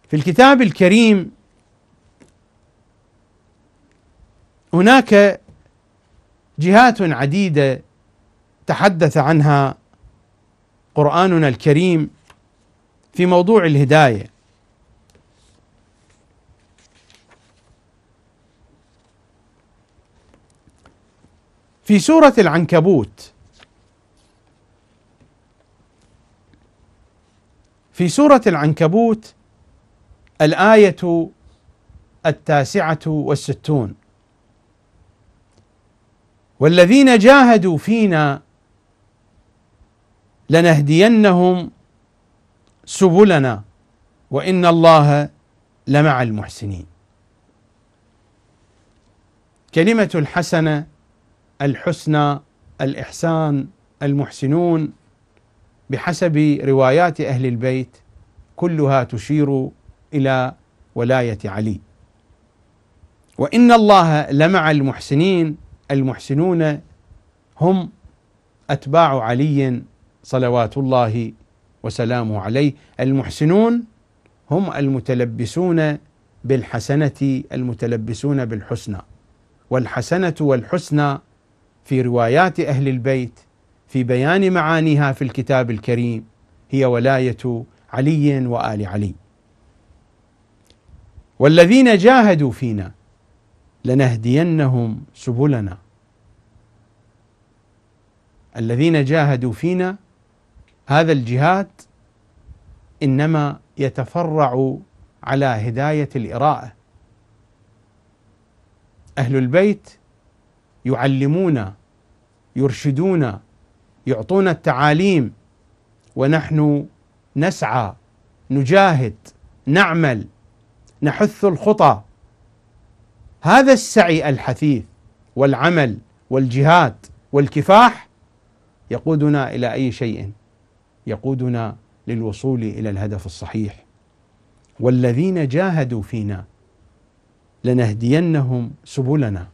في الكتاب الكريم هناك جهات عديده تحدث عنها قراننا الكريم في موضوع الهدايه في سوره العنكبوت في سوره العنكبوت الايه التاسعه والستون والذين جاهدوا فينا لنهدينهم سبلنا وان الله لمع المحسنين كلمه الحسنه الحسنى الاحسان المحسنون بحسب روايات اهل البيت كلها تشير الى ولايه علي وان الله لمع المحسنين المحسنون هم أتباع علي صلوات الله وسلامه عليه المحسنون هم المتلبسون بالحسنة المتلبسون بالحسنى والحسنة والحسنى في روايات أهل البيت في بيان معانيها في الكتاب الكريم هي ولاية علي وآل علي والذين جاهدوا فينا لنهدينهم سبلنا الذين جاهدوا فينا هذا الجهاد انما يتفرع على هدايه الاراءه اهل البيت يعلمون يرشدون يعطون التعاليم ونحن نسعى نجاهد نعمل نحث الخطى هذا السعي الحثيث والعمل والجهاد والكفاح يقودنا الى اي شيء؟ يقودنا للوصول الى الهدف الصحيح والذين جاهدوا فينا لنهدينهم سبلنا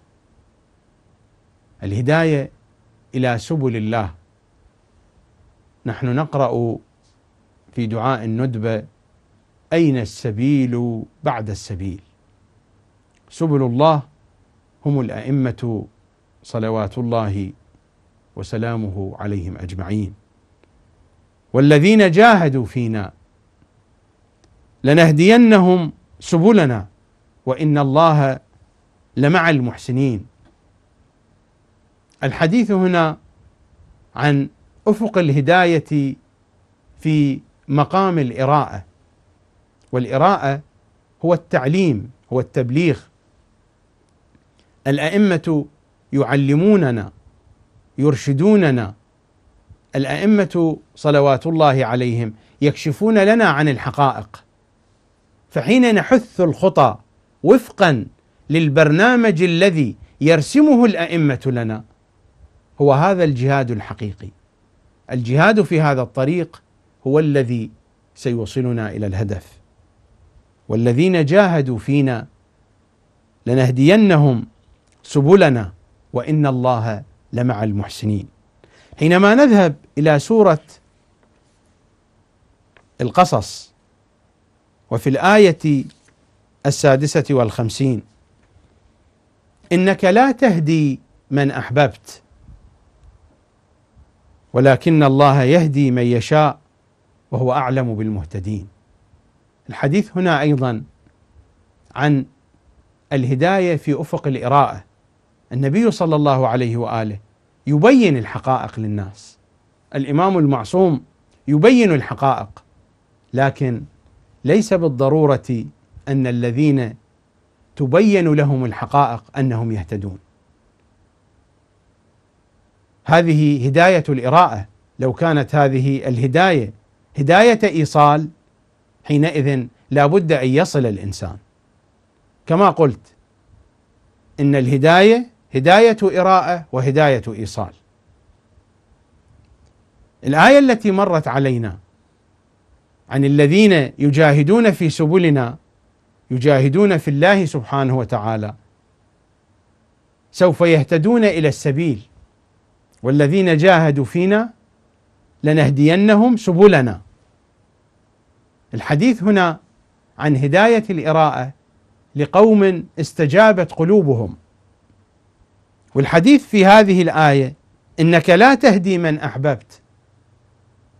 الهدايه الى سبل الله نحن نقرا في دعاء الندبه اين السبيل بعد السبيل سبل الله هم الائمه صلوات الله وسلامه عليهم اجمعين والذين جاهدوا فينا لنهدينهم سبلنا وان الله لمع المحسنين الحديث هنا عن افق الهدايه في مقام الاراءه والاراءه هو التعليم هو التبليغ الأئمة يعلموننا يرشدوننا الأئمة صلوات الله عليهم يكشفون لنا عن الحقائق فحين نحث الخطى وفقا للبرنامج الذي يرسمه الأئمة لنا هو هذا الجهاد الحقيقي الجهاد في هذا الطريق هو الذي سيوصلنا الى الهدف والذين جاهدوا فينا لنهدينهم سبلنا وان الله لمع المحسنين. حينما نذهب الى سوره القصص وفي الايه السادسه والخمسين انك لا تهدي من احببت ولكن الله يهدي من يشاء وهو اعلم بالمهتدين. الحديث هنا ايضا عن الهدايه في افق الاراءه النبي صلى الله عليه واله يبين الحقائق للناس الامام المعصوم يبين الحقائق لكن ليس بالضروره ان الذين تبين لهم الحقائق انهم يهتدون هذه هدايه الاراءه لو كانت هذه الهدايه هدايه ايصال حينئذ لا بد ان يصل الانسان كما قلت ان الهدايه هداية إراءة وهداية إيصال. الآية التي مرت علينا عن الذين يجاهدون في سبلنا يجاهدون في الله سبحانه وتعالى سوف يهتدون إلى السبيل والذين جاهدوا فينا لنهدينهم سبلنا. الحديث هنا عن هداية الإراءة لقوم استجابت قلوبهم والحديث في هذه الآية إنك لا تهدي من أحببت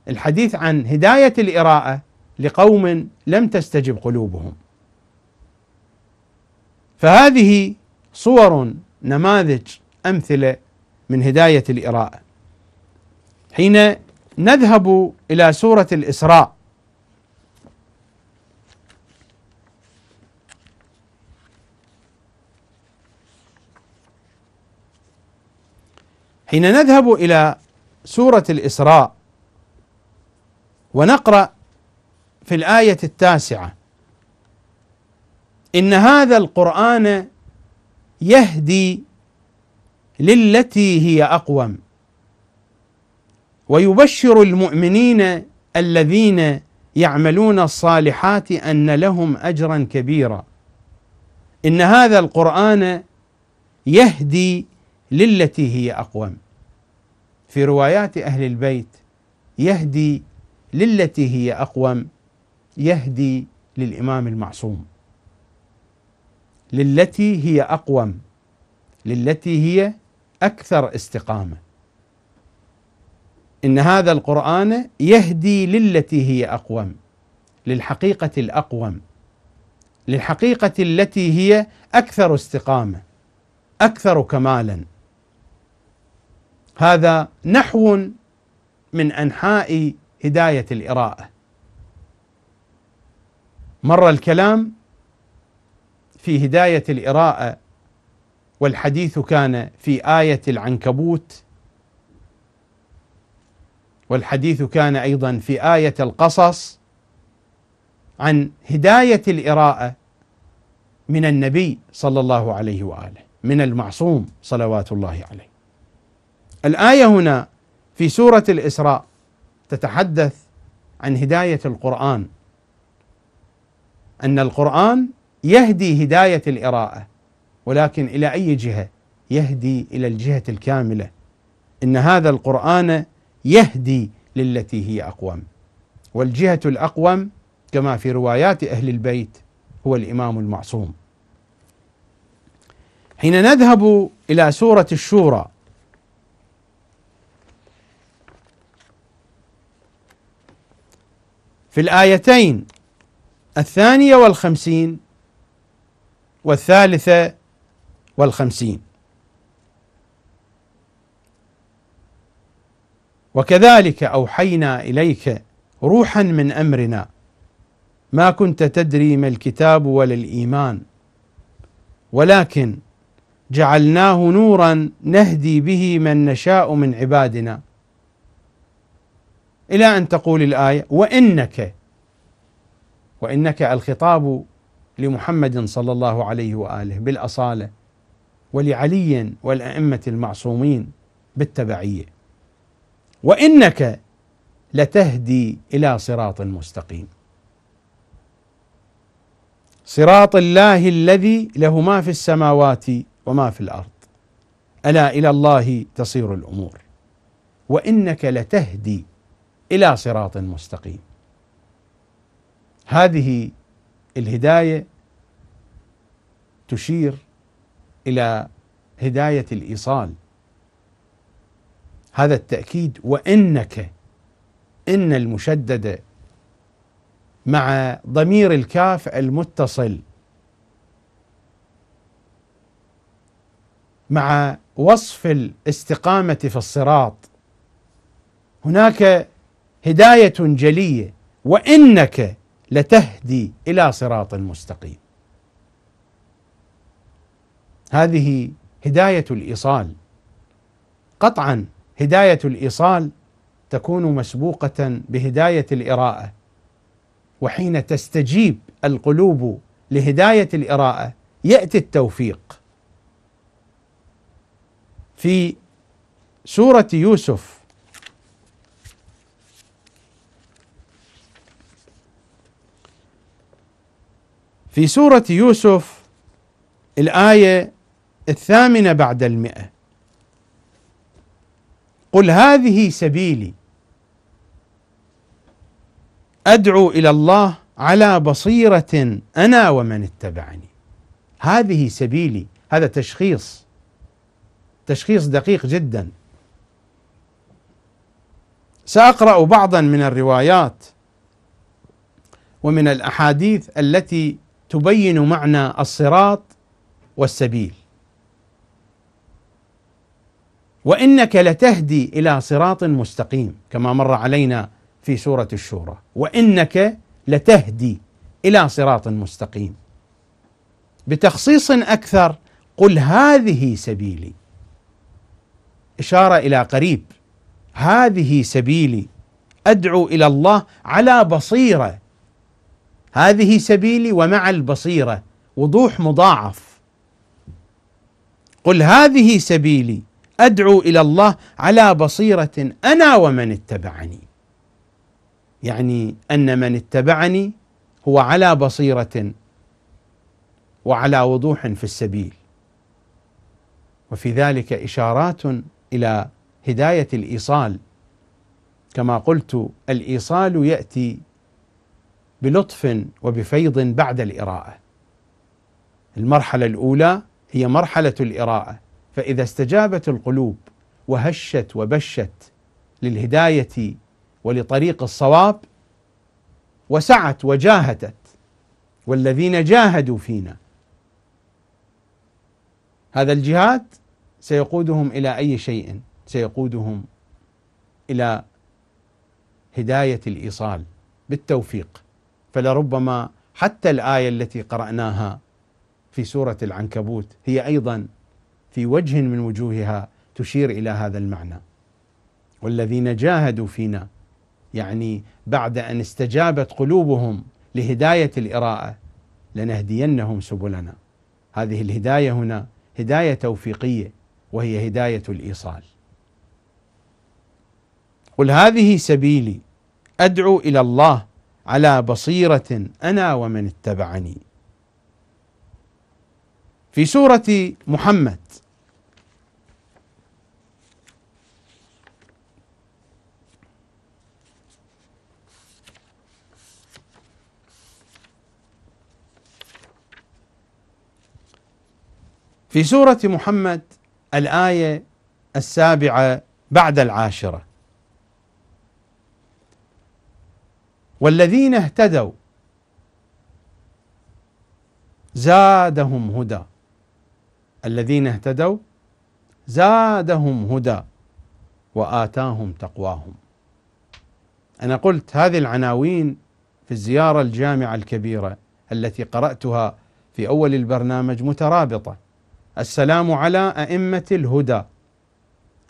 الحديث عن هداية الإراءة لقوم لم تستجب قلوبهم فهذه صور نماذج أمثلة من هداية الإراءة حين نذهب إلى سورة الإسراء حين نذهب إلى سورة الإسراء ونقرأ في الآية التاسعة إن هذا القرآن يهدي للتي هي أقوم ويبشر المؤمنين الذين يعملون الصالحات أن لهم أجرا كبيرا إن هذا القرآن يهدي للتي هي اقوم في روايات اهل البيت يهدي للتي هي اقوم يهدي للامام المعصوم للتي هي اقوم للتي هي اكثر استقامه ان هذا القران يهدي للتي هي اقوم للحقيقه الاقوم للحقيقه التي هي اكثر استقامه اكثر كمالا هذا نحو من انحاء هدايه الاراءه مر الكلام في هدايه الاراءه والحديث كان في ايه العنكبوت والحديث كان ايضا في ايه القصص عن هدايه الاراءه من النبي صلى الله عليه واله من المعصوم صلوات الله عليه الآية هنا في سورة الإسراء تتحدث عن هداية القرآن أن القرآن يهدي هداية الإراءة ولكن إلى أي جهة؟ يهدي إلى الجهة الكاملة إن هذا القرآن يهدي للتي هي أقوم والجهة الأقوم كما في روايات أهل البيت هو الإمام المعصوم حين نذهب إلى سورة الشورى في الآيتين الثانية والخمسين والثالثة والخمسين وكذلك أوحينا إليك روحا من أمرنا ما كنت تدري ما الكتاب ولا الإيمان ولكن جعلناه نورا نهدي به من نشاء من عبادنا إلى أن تقول الآية وإنك وإنك الخطاب لمحمد صلى الله عليه وآله بالأصالة ولعلي والأئمة المعصومين بالتبعية وإنك لتهدي إلى صراط مستقيم صراط الله الذي له ما في السماوات وما في الارض الا الى الله تصير الامور وانك لتهدي الى صراط مستقيم هذه الهدايه تشير الى هدايه الايصال هذا التاكيد وانك ان المشدده مع ضمير الكاف المتصل مع وصف الاستقامه في الصراط هناك هدايه جليه وانك لتهدي الى صراط مستقيم هذه هدايه الايصال قطعا هدايه الايصال تكون مسبوقه بهدايه الاراءه وحين تستجيب القلوب لهدايه الاراءه ياتي التوفيق في سوره يوسف في سورة يوسف الآية الثامنة بعد المئة قل هذه سبيلي أدعو إلى الله على بصيرة أنا ومن اتبعني هذه سبيلي هذا تشخيص تشخيص دقيق جدا ساقرا بعضا من الروايات ومن الاحاديث التي تبين معنى الصراط والسبيل وانك لتهدي الى صراط مستقيم كما مر علينا في سوره الشورى وانك لتهدي الى صراط مستقيم بتخصيص اكثر قل هذه سبيلي اشاره الى قريب هذه سبيلي ادعو الى الله على بصيره هذه سبيلي ومع البصيرة وضوح مضاعف قل هذه سبيلي أدعو إلى الله على بصيرة أنا ومن اتبعني يعني أن من اتبعني هو على بصيرة وعلى وضوح في السبيل وفي ذلك إشارات إلى هداية الإيصال كما قلت الإيصال يأتي بلطف وبفيض بعد الإراءة. المرحلة الأولى هي مرحلة الإراءة، فإذا استجابت القلوب وهشت وبشت للهداية ولطريق الصواب وسعت وجاهدت والذين جاهدوا فينا هذا الجهاد سيقودهم الى اي شيء؟ سيقودهم الى هدايه الايصال بالتوفيق فلربما حتى الآية التي قرأناها في سورة العنكبوت هي أيضا في وجه من وجوهها تشير إلى هذا المعنى والذين جاهدوا فينا يعني بعد أن استجابت قلوبهم لهداية الإراءة لنهدينهم سبلنا هذه الهداية هنا هداية توفيقية وهي هداية الإيصال قل هذه سبيلي أدعو إلى الله على بصيرة أنا ومن اتبعني في سورة محمد في سورة محمد الآية السابعة بعد العاشرة والذين اهتدوا زادهم هدى الذين اهتدوا زادهم هدى واتاهم تقواهم انا قلت هذه العناوين في الزياره الجامعه الكبيره التي قراتها في اول البرنامج مترابطه السلام على ائمه الهدى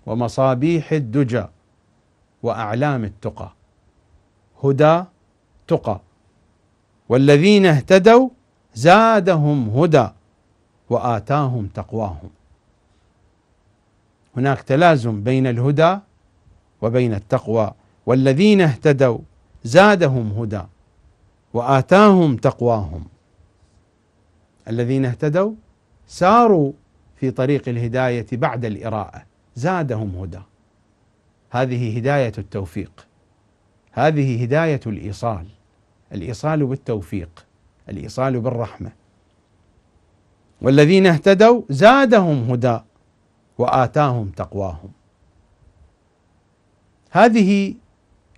ومصابيح الدجى واعلام التقى هدى تقى والذين اهتدوا زادهم هدى واتاهم تقواهم هناك تلازم بين الهدى وبين التقوى والذين اهتدوا زادهم هدى واتاهم تقواهم الذين اهتدوا ساروا في طريق الهدايه بعد الاراءه زادهم هدى هذه هدايه التوفيق هذه هدايه الايصال الايصال بالتوفيق الايصال بالرحمه والذين اهتدوا زادهم هدى واتاهم تقواهم هذه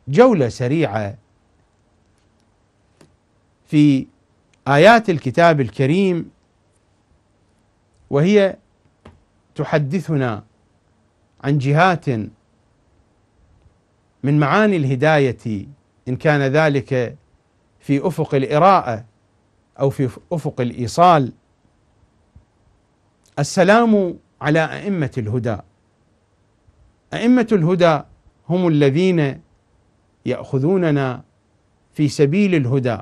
جوله سريعه في ايات الكتاب الكريم وهي تحدثنا عن جهات من معاني الهدايه ان كان ذلك في افق الاراءه او في افق الايصال السلام على ائمه الهدى ائمه الهدى هم الذين ياخذوننا في سبيل الهدى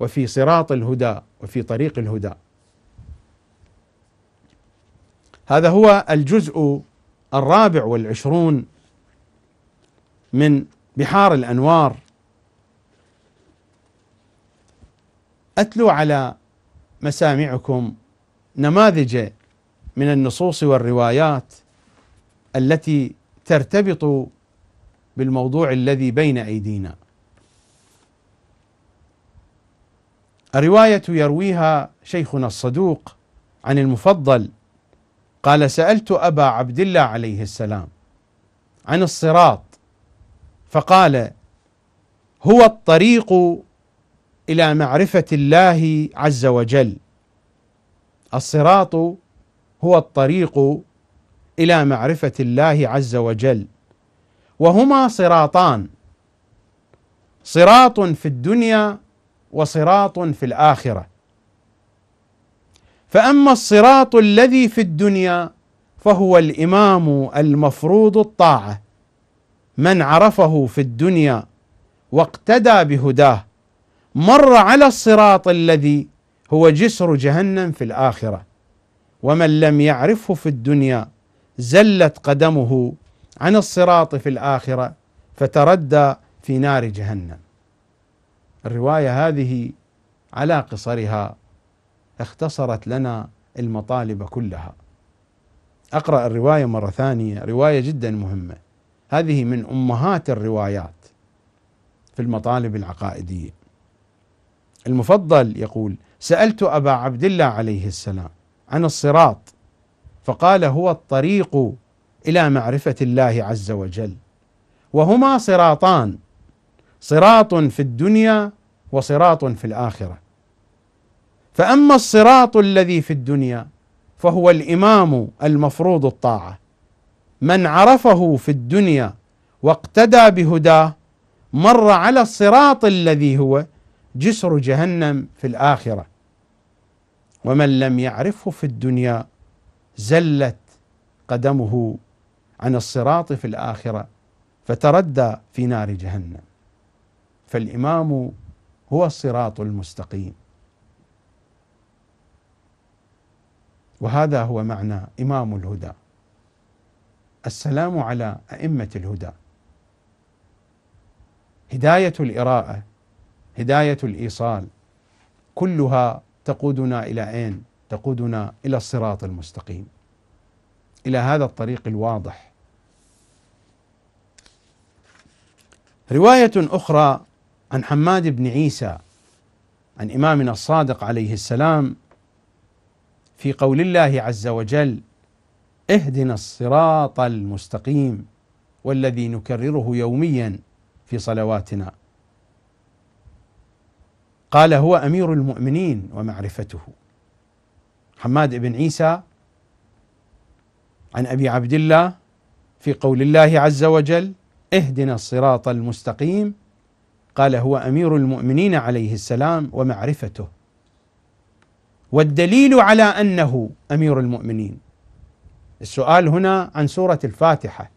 وفي صراط الهدى وفي طريق الهدى هذا هو الجزء الرابع والعشرون من بحار الانوار أتلو على مسامعكم نماذج من النصوص والروايات التي ترتبط بالموضوع الذي بين أيدينا الرواية يرويها شيخنا الصدوق عن المفضل قال سألت أبا عبد الله عليه السلام عن الصراط فقال هو الطريق الى معرفه الله عز وجل الصراط هو الطريق الى معرفه الله عز وجل وهما صراطان صراط في الدنيا وصراط في الاخره فاما الصراط الذي في الدنيا فهو الامام المفروض الطاعه من عرفه في الدنيا واقتدى بهداه مر على الصراط الذي هو جسر جهنم في الاخره ومن لم يعرفه في الدنيا زلت قدمه عن الصراط في الاخره فتردى في نار جهنم الروايه هذه على قصرها اختصرت لنا المطالب كلها اقرا الروايه مره ثانيه روايه جدا مهمه هذه من امهات الروايات في المطالب العقائديه المفضل يقول سألت أبا عبد الله عليه السلام عن الصراط فقال هو الطريق إلى معرفة الله عز وجل وهما صراطان صراط في الدنيا وصراط في الآخرة فأما الصراط الذي في الدنيا فهو الإمام المفروض الطاعة من عرفه في الدنيا واقتدى بهداه مر على الصراط الذي هو جسر جهنم في الآخرة ومن لم يعرفه في الدنيا زلت قدمه عن الصراط في الآخرة فتردى في نار جهنم فالإمام هو الصراط المستقيم وهذا هو معنى إمام الهدى السلام على أئمة الهدى هداية الإراءة هدايه الايصال كلها تقودنا الى اين؟ تقودنا الى الصراط المستقيم. الى هذا الطريق الواضح. روايه اخرى عن حماد بن عيسى عن امامنا الصادق عليه السلام في قول الله عز وجل: اهدنا الصراط المستقيم والذي نكرره يوميا في صلواتنا. قال هو امير المؤمنين ومعرفته حماد بن عيسى عن ابي عبد الله في قول الله عز وجل اهدنا الصراط المستقيم قال هو امير المؤمنين عليه السلام ومعرفته والدليل على انه امير المؤمنين السؤال هنا عن سوره الفاتحه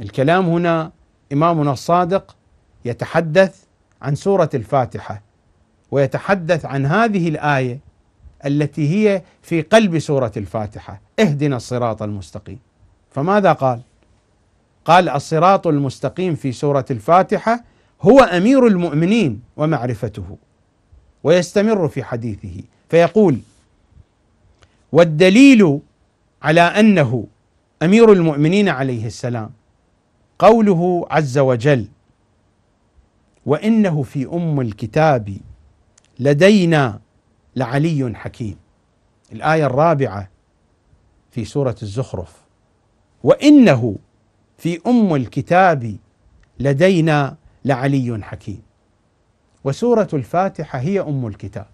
الكلام هنا امامنا الصادق يتحدث عن سورة الفاتحة ويتحدث عن هذه الآية التي هي في قلب سورة الفاتحة اهدنا الصراط المستقيم فماذا قال؟ قال الصراط المستقيم في سورة الفاتحة هو أمير المؤمنين ومعرفته ويستمر في حديثه فيقول والدليل على أنه أمير المؤمنين عليه السلام قوله عز وجل وانه في ام الكتاب لدينا لعلي حكيم الايه الرابعه في سوره الزخرف وانه في ام الكتاب لدينا لعلي حكيم وسوره الفاتحه هي ام الكتاب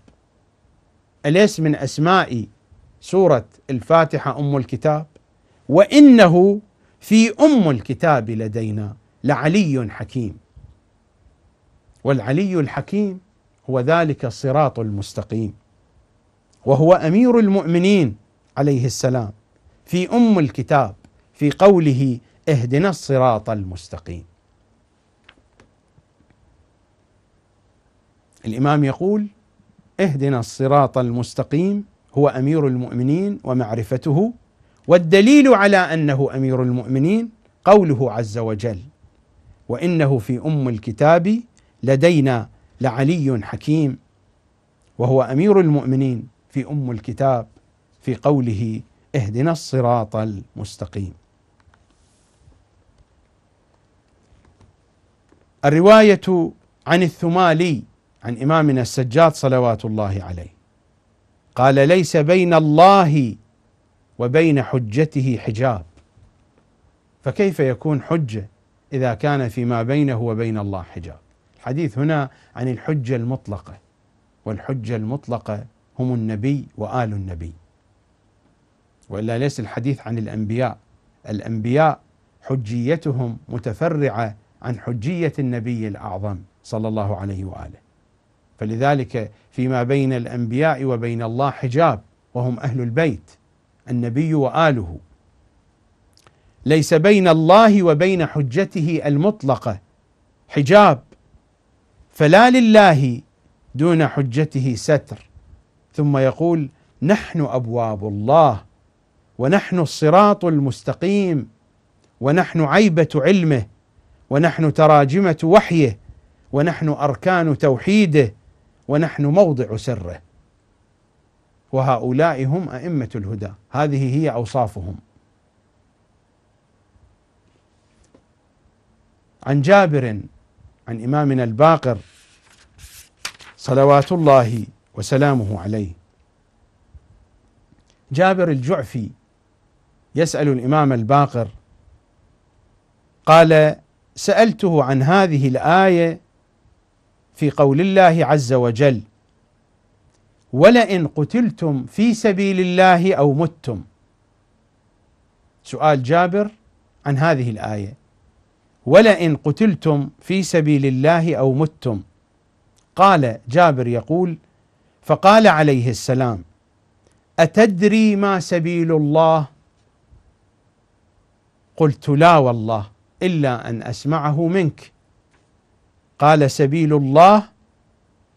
اليس من اسماء سوره الفاتحه ام الكتاب وانه في ام الكتاب لدينا لعلي حكيم والعلي الحكيم هو ذلك الصراط المستقيم وهو امير المؤمنين عليه السلام في ام الكتاب في قوله اهدنا الصراط المستقيم الامام يقول اهدنا الصراط المستقيم هو امير المؤمنين ومعرفته والدليل على انه امير المؤمنين قوله عز وجل وانه في ام الكتاب لدينا لعلي حكيم وهو امير المؤمنين في ام الكتاب في قوله اهدنا الصراط المستقيم الروايه عن الثمالي عن امامنا السجاد صلوات الله عليه قال ليس بين الله وبين حجته حجاب فكيف يكون حجه اذا كان فيما بينه وبين الله حجاب الحديث هنا عن الحجة المطلقة والحجة المطلقة هم النبي وآل النبي وإلا ليس الحديث عن الأنبياء الأنبياء حجيتهم متفرعة عن حجية النبي الأعظم صلى الله عليه وآله فلذلك فيما بين الأنبياء وبين الله حجاب وهم أهل البيت النبي وآله ليس بين الله وبين حجته المطلقة حجاب فلا لله دون حجته ستر ثم يقول نحن ابواب الله ونحن الصراط المستقيم ونحن عيبه علمه ونحن تراجمه وحيه ونحن اركان توحيده ونحن موضع سره وهؤلاء هم ائمه الهدى هذه هي اوصافهم عن جابر عن امامنا الباقر صلوات الله وسلامه عليه جابر الجعفي يسأل الإمام الباقر قال سألته عن هذه الآية في قول الله عز وجل ولئن قتلتم في سبيل الله أو متم سؤال جابر عن هذه الآية ولئن قتلتم في سبيل الله أو متم قال جابر يقول فقال عليه السلام اتدري ما سبيل الله قلت لا والله الا ان اسمعه منك قال سبيل الله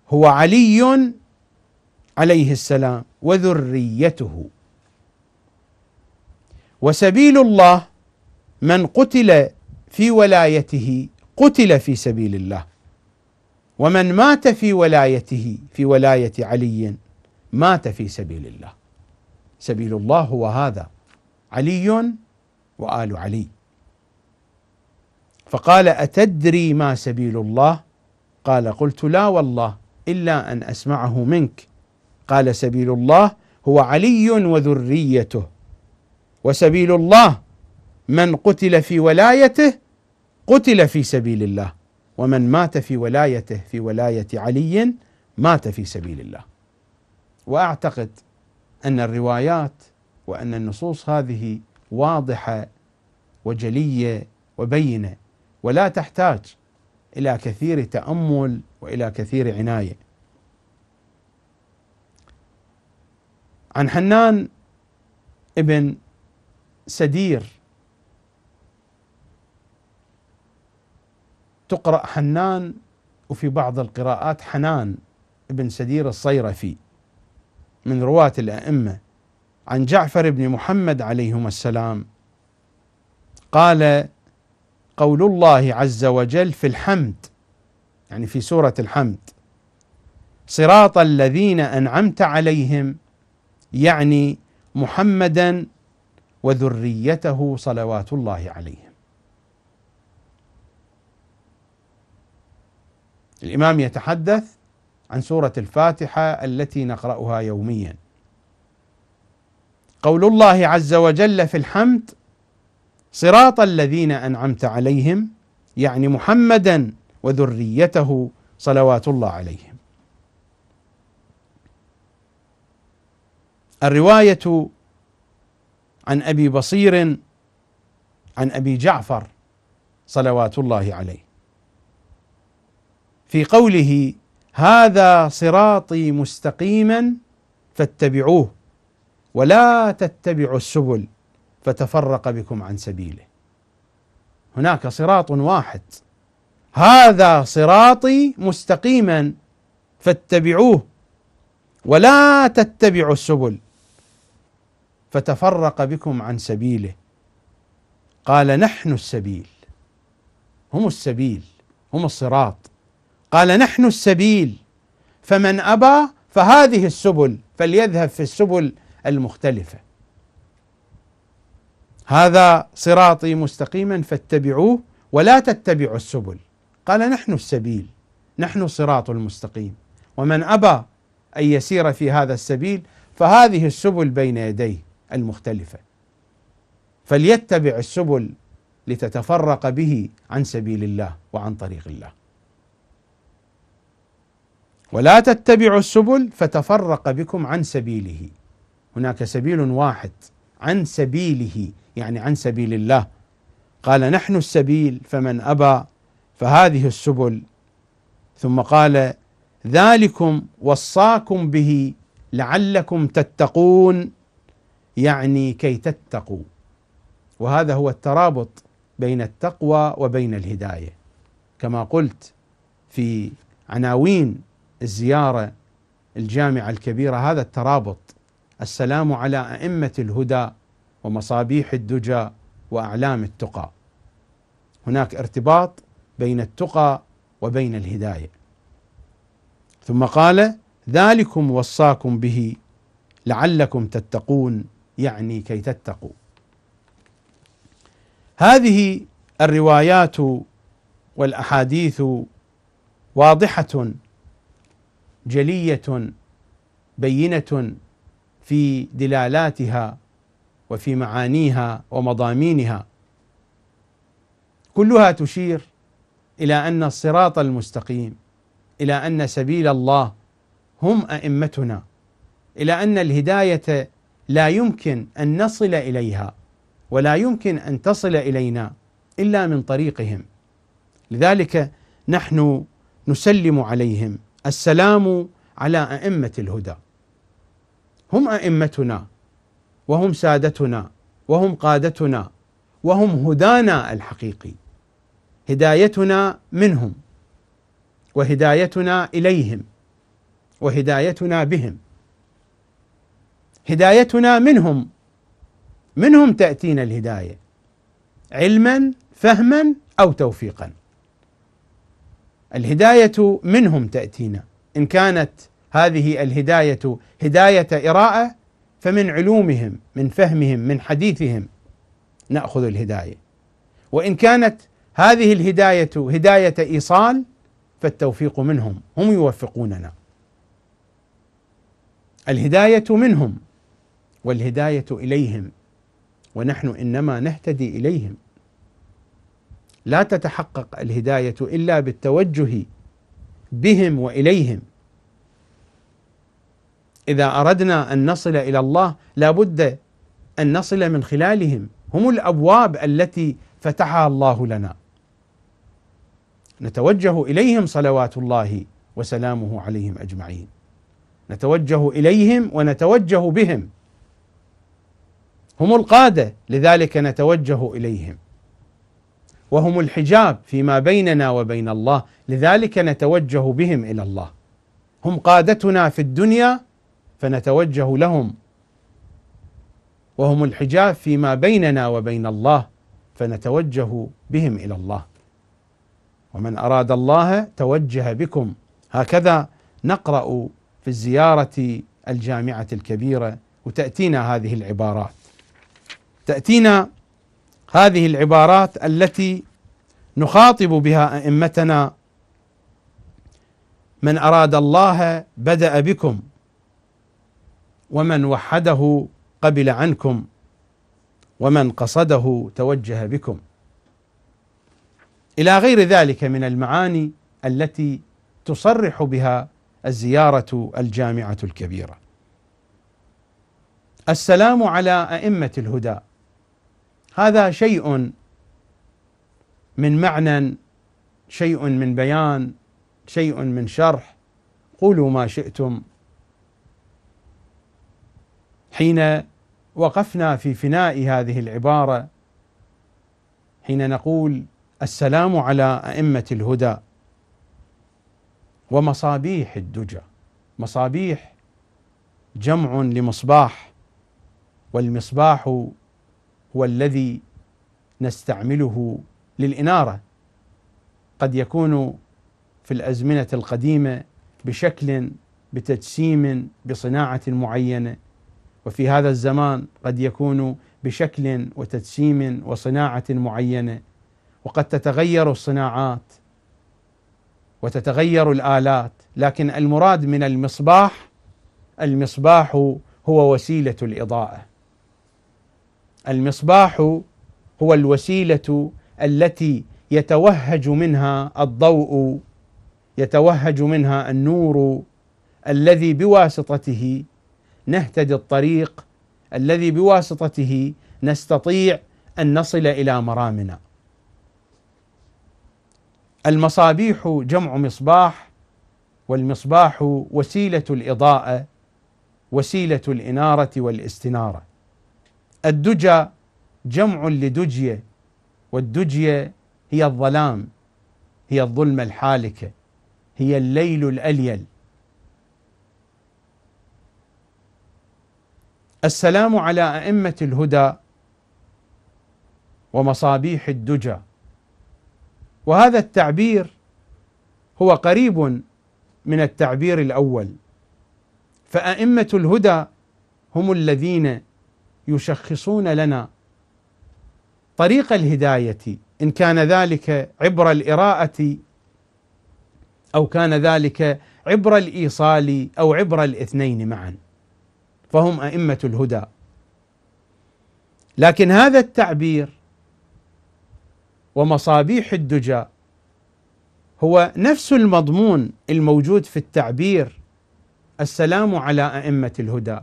هو علي عليه السلام وذريته وسبيل الله من قتل في ولايته قتل في سبيل الله ومن مات في ولايته في ولاية علي مات في سبيل الله سبيل الله هو هذا علي وآل علي فقال أتدري ما سبيل الله قال قلت لا والله إلا أن أسمعه منك قال سبيل الله هو علي وذريته وسبيل الله من قتل في ولايته قتل في سبيل الله ومن مات في ولايته في ولاية علي مات في سبيل الله وأعتقد أن الروايات وأن النصوص هذه واضحة وجلية وبينة ولا تحتاج إلى كثير تأمل وإلى كثير عناية عن حنان ابن سدير تقرأ حنان وفي بعض القراءات حنان بن سدير الصيرفي من رواة الأئمة عن جعفر بن محمد عليهما السلام قال قول الله عز وجل في الحمد يعني في سورة الحمد صراط الذين أنعمت عليهم يعني محمدا وذريته صلوات الله عليه الإمام يتحدث عن سورة الفاتحة التي نقرأها يوميا قول الله عز وجل في الحمد صراط الذين أنعمت عليهم يعني محمدا وذريته صلوات الله عليهم الرواية عن أبي بصير عن أبي جعفر صلوات الله عليه في قوله هذا صراطي مستقيما فاتبعوه ولا تتبعوا السبل فتفرق بكم عن سبيله هناك صراط واحد هذا صراطي مستقيما فاتبعوه ولا تتبعوا السبل فتفرق بكم عن سبيله قال نحن السبيل هم السبيل هم الصراط قال نحن السبيل فمن ابى فهذه السبل فليذهب في السبل المختلفه هذا صراطي مستقيما فاتبعوه ولا تتبعوا السبل قال نحن السبيل نحن صراط المستقيم ومن ابى ان يسير في هذا السبيل فهذه السبل بين يديه المختلفه فليتبع السبل لتتفرق به عن سبيل الله وعن طريق الله ولا تتبعوا السبل فتفرق بكم عن سبيله هناك سبيل واحد عن سبيله يعني عن سبيل الله قال نحن السبيل فمن ابى فهذه السبل ثم قال ذلكم وصاكم به لعلكم تتقون يعني كي تتقوا وهذا هو الترابط بين التقوى وبين الهدايه كما قلت في عناوين الزيارة الجامعة الكبيرة هذا الترابط السلام على أئمة الهدى ومصابيح الدجى وأعلام التقى هناك ارتباط بين التقى وبين الهداية ثم قال ذلكم وصاكم به لعلكم تتقون يعني كي تتقوا هذه الروايات والاحاديث واضحه جليه بينه في دلالاتها وفي معانيها ومضامينها كلها تشير الى ان الصراط المستقيم الى ان سبيل الله هم ائمتنا الى ان الهدايه لا يمكن ان نصل اليها ولا يمكن ان تصل الينا الا من طريقهم لذلك نحن نسلم عليهم السلام على أئمة الهدى هم أئمتنا وهم سادتنا وهم قادتنا وهم هدانا الحقيقي هدايتنا منهم وهدايتنا إليهم وهدايتنا بهم هدايتنا منهم منهم تأتينا الهداية علما فهما أو توفيقا الهداية منهم تأتينا إن كانت هذه الهداية هداية إراءة فمن علومهم من فهمهم من حديثهم نأخذ الهداية وإن كانت هذه الهداية هداية إيصال فالتوفيق منهم هم يوفقوننا الهداية منهم والهداية إليهم ونحن إنما نهتدي إليهم لا تتحقق الهدايه الا بالتوجه بهم واليهم اذا اردنا ان نصل الى الله لابد ان نصل من خلالهم هم الابواب التي فتحها الله لنا نتوجه اليهم صلوات الله وسلامه عليهم اجمعين نتوجه اليهم ونتوجه بهم هم القاده لذلك نتوجه اليهم وهم الحجاب فيما بيننا وبين الله لذلك نتوجه بهم الى الله هم قادتنا في الدنيا فنتوجه لهم وهم الحجاب فيما بيننا وبين الله فنتوجه بهم الى الله ومن اراد الله توجه بكم هكذا نقرا في الزياره الجامعه الكبيره وتاتينا هذه العبارات تاتينا هذه العبارات التي نخاطب بها ائمتنا من اراد الله بدا بكم ومن وحده قبل عنكم ومن قصده توجه بكم الى غير ذلك من المعاني التي تصرح بها الزياره الجامعه الكبيره السلام على ائمه الهدى هذا شيء من معنى شيء من بيان شيء من شرح قولوا ما شئتم حين وقفنا في فناء هذه العباره حين نقول السلام على ائمه الهدى ومصابيح الدجى مصابيح جمع لمصباح والمصباح هو الذي نستعمله للإنارة قد يكون في الأزمنة القديمة بشكل بتجسيم بصناعة معينة وفي هذا الزمان قد يكون بشكل وتجسيم وصناعة معينة وقد تتغير الصناعات وتتغير الآلات لكن المراد من المصباح المصباح هو وسيلة الإضاءة المصباح هو الوسيله التي يتوهج منها الضوء يتوهج منها النور الذي بواسطته نهتدي الطريق الذي بواسطته نستطيع ان نصل الى مرامنا. المصابيح جمع مصباح والمصباح وسيله الاضاءه وسيله الاناره والاستناره. الدجى جمع لدجية والدجية هي الظلام هي الظلمة الحالكة هي الليل الأليل السلام على أئمة الهدى ومصابيح الدجى وهذا التعبير هو قريب من التعبير الأول فأئمة الهدى هم الذين يشخصون لنا طريق الهدايه ان كان ذلك عبر الاراءه او كان ذلك عبر الايصال او عبر الاثنين معا فهم ائمه الهدى لكن هذا التعبير ومصابيح الدجى هو نفس المضمون الموجود في التعبير السلام على ائمه الهدى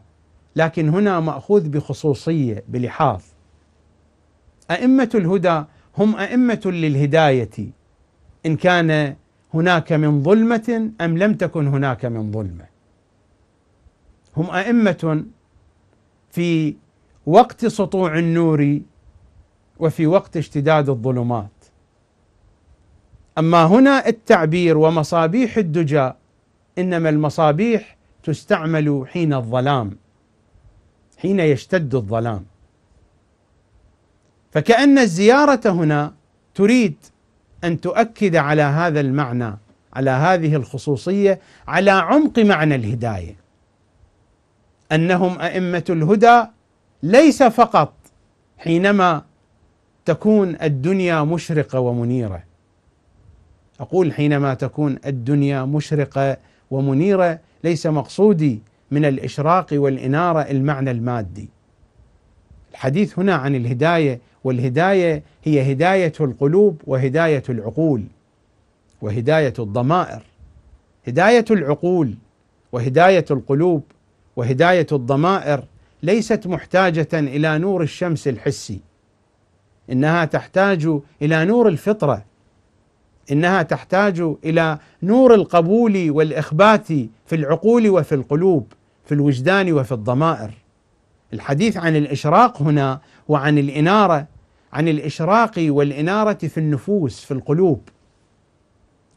لكن هنا ماخوذ بخصوصيه بلحاظ ائمه الهدى هم ائمه للهدايه ان كان هناك من ظلمه ام لم تكن هناك من ظلمه هم ائمه في وقت سطوع النور وفي وقت اشتداد الظلمات اما هنا التعبير ومصابيح الدجى انما المصابيح تستعمل حين الظلام حين يشتد الظلام فكأن الزيارة هنا تريد أن تؤكد على هذا المعنى على هذه الخصوصية على عمق معنى الهداية أنهم أئمة الهدى ليس فقط حينما تكون الدنيا مشرقة ومنيرة أقول حينما تكون الدنيا مشرقة ومنيرة ليس مقصودي من الإشراق والإنارة المعنى المادي الحديث هنا عن الهداية والهداية هي هداية القلوب وهداية العقول وهداية الضمائر هداية العقول وهداية القلوب وهداية الضمائر ليست محتاجة إلى نور الشمس الحسي إنها تحتاج إلى نور الفطرة إنها تحتاج إلى نور القبول والإخبات في العقول وفي القلوب في الوجدان وفي الضمائر الحديث عن الاشراق هنا وعن الاناره عن الاشراق والاناره في النفوس في القلوب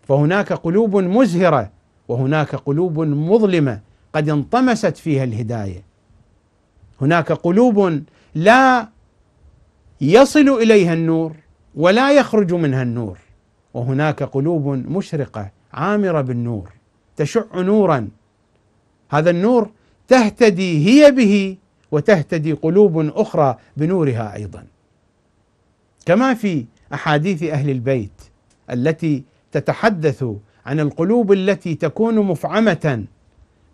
فهناك قلوب مزهره وهناك قلوب مظلمه قد انطمست فيها الهدايه هناك قلوب لا يصل اليها النور ولا يخرج منها النور وهناك قلوب مشرقه عامره بالنور تشع نورا هذا النور تهتدي هي به وتهتدي قلوب اخرى بنورها ايضا. كما في احاديث اهل البيت التي تتحدث عن القلوب التي تكون مفعمه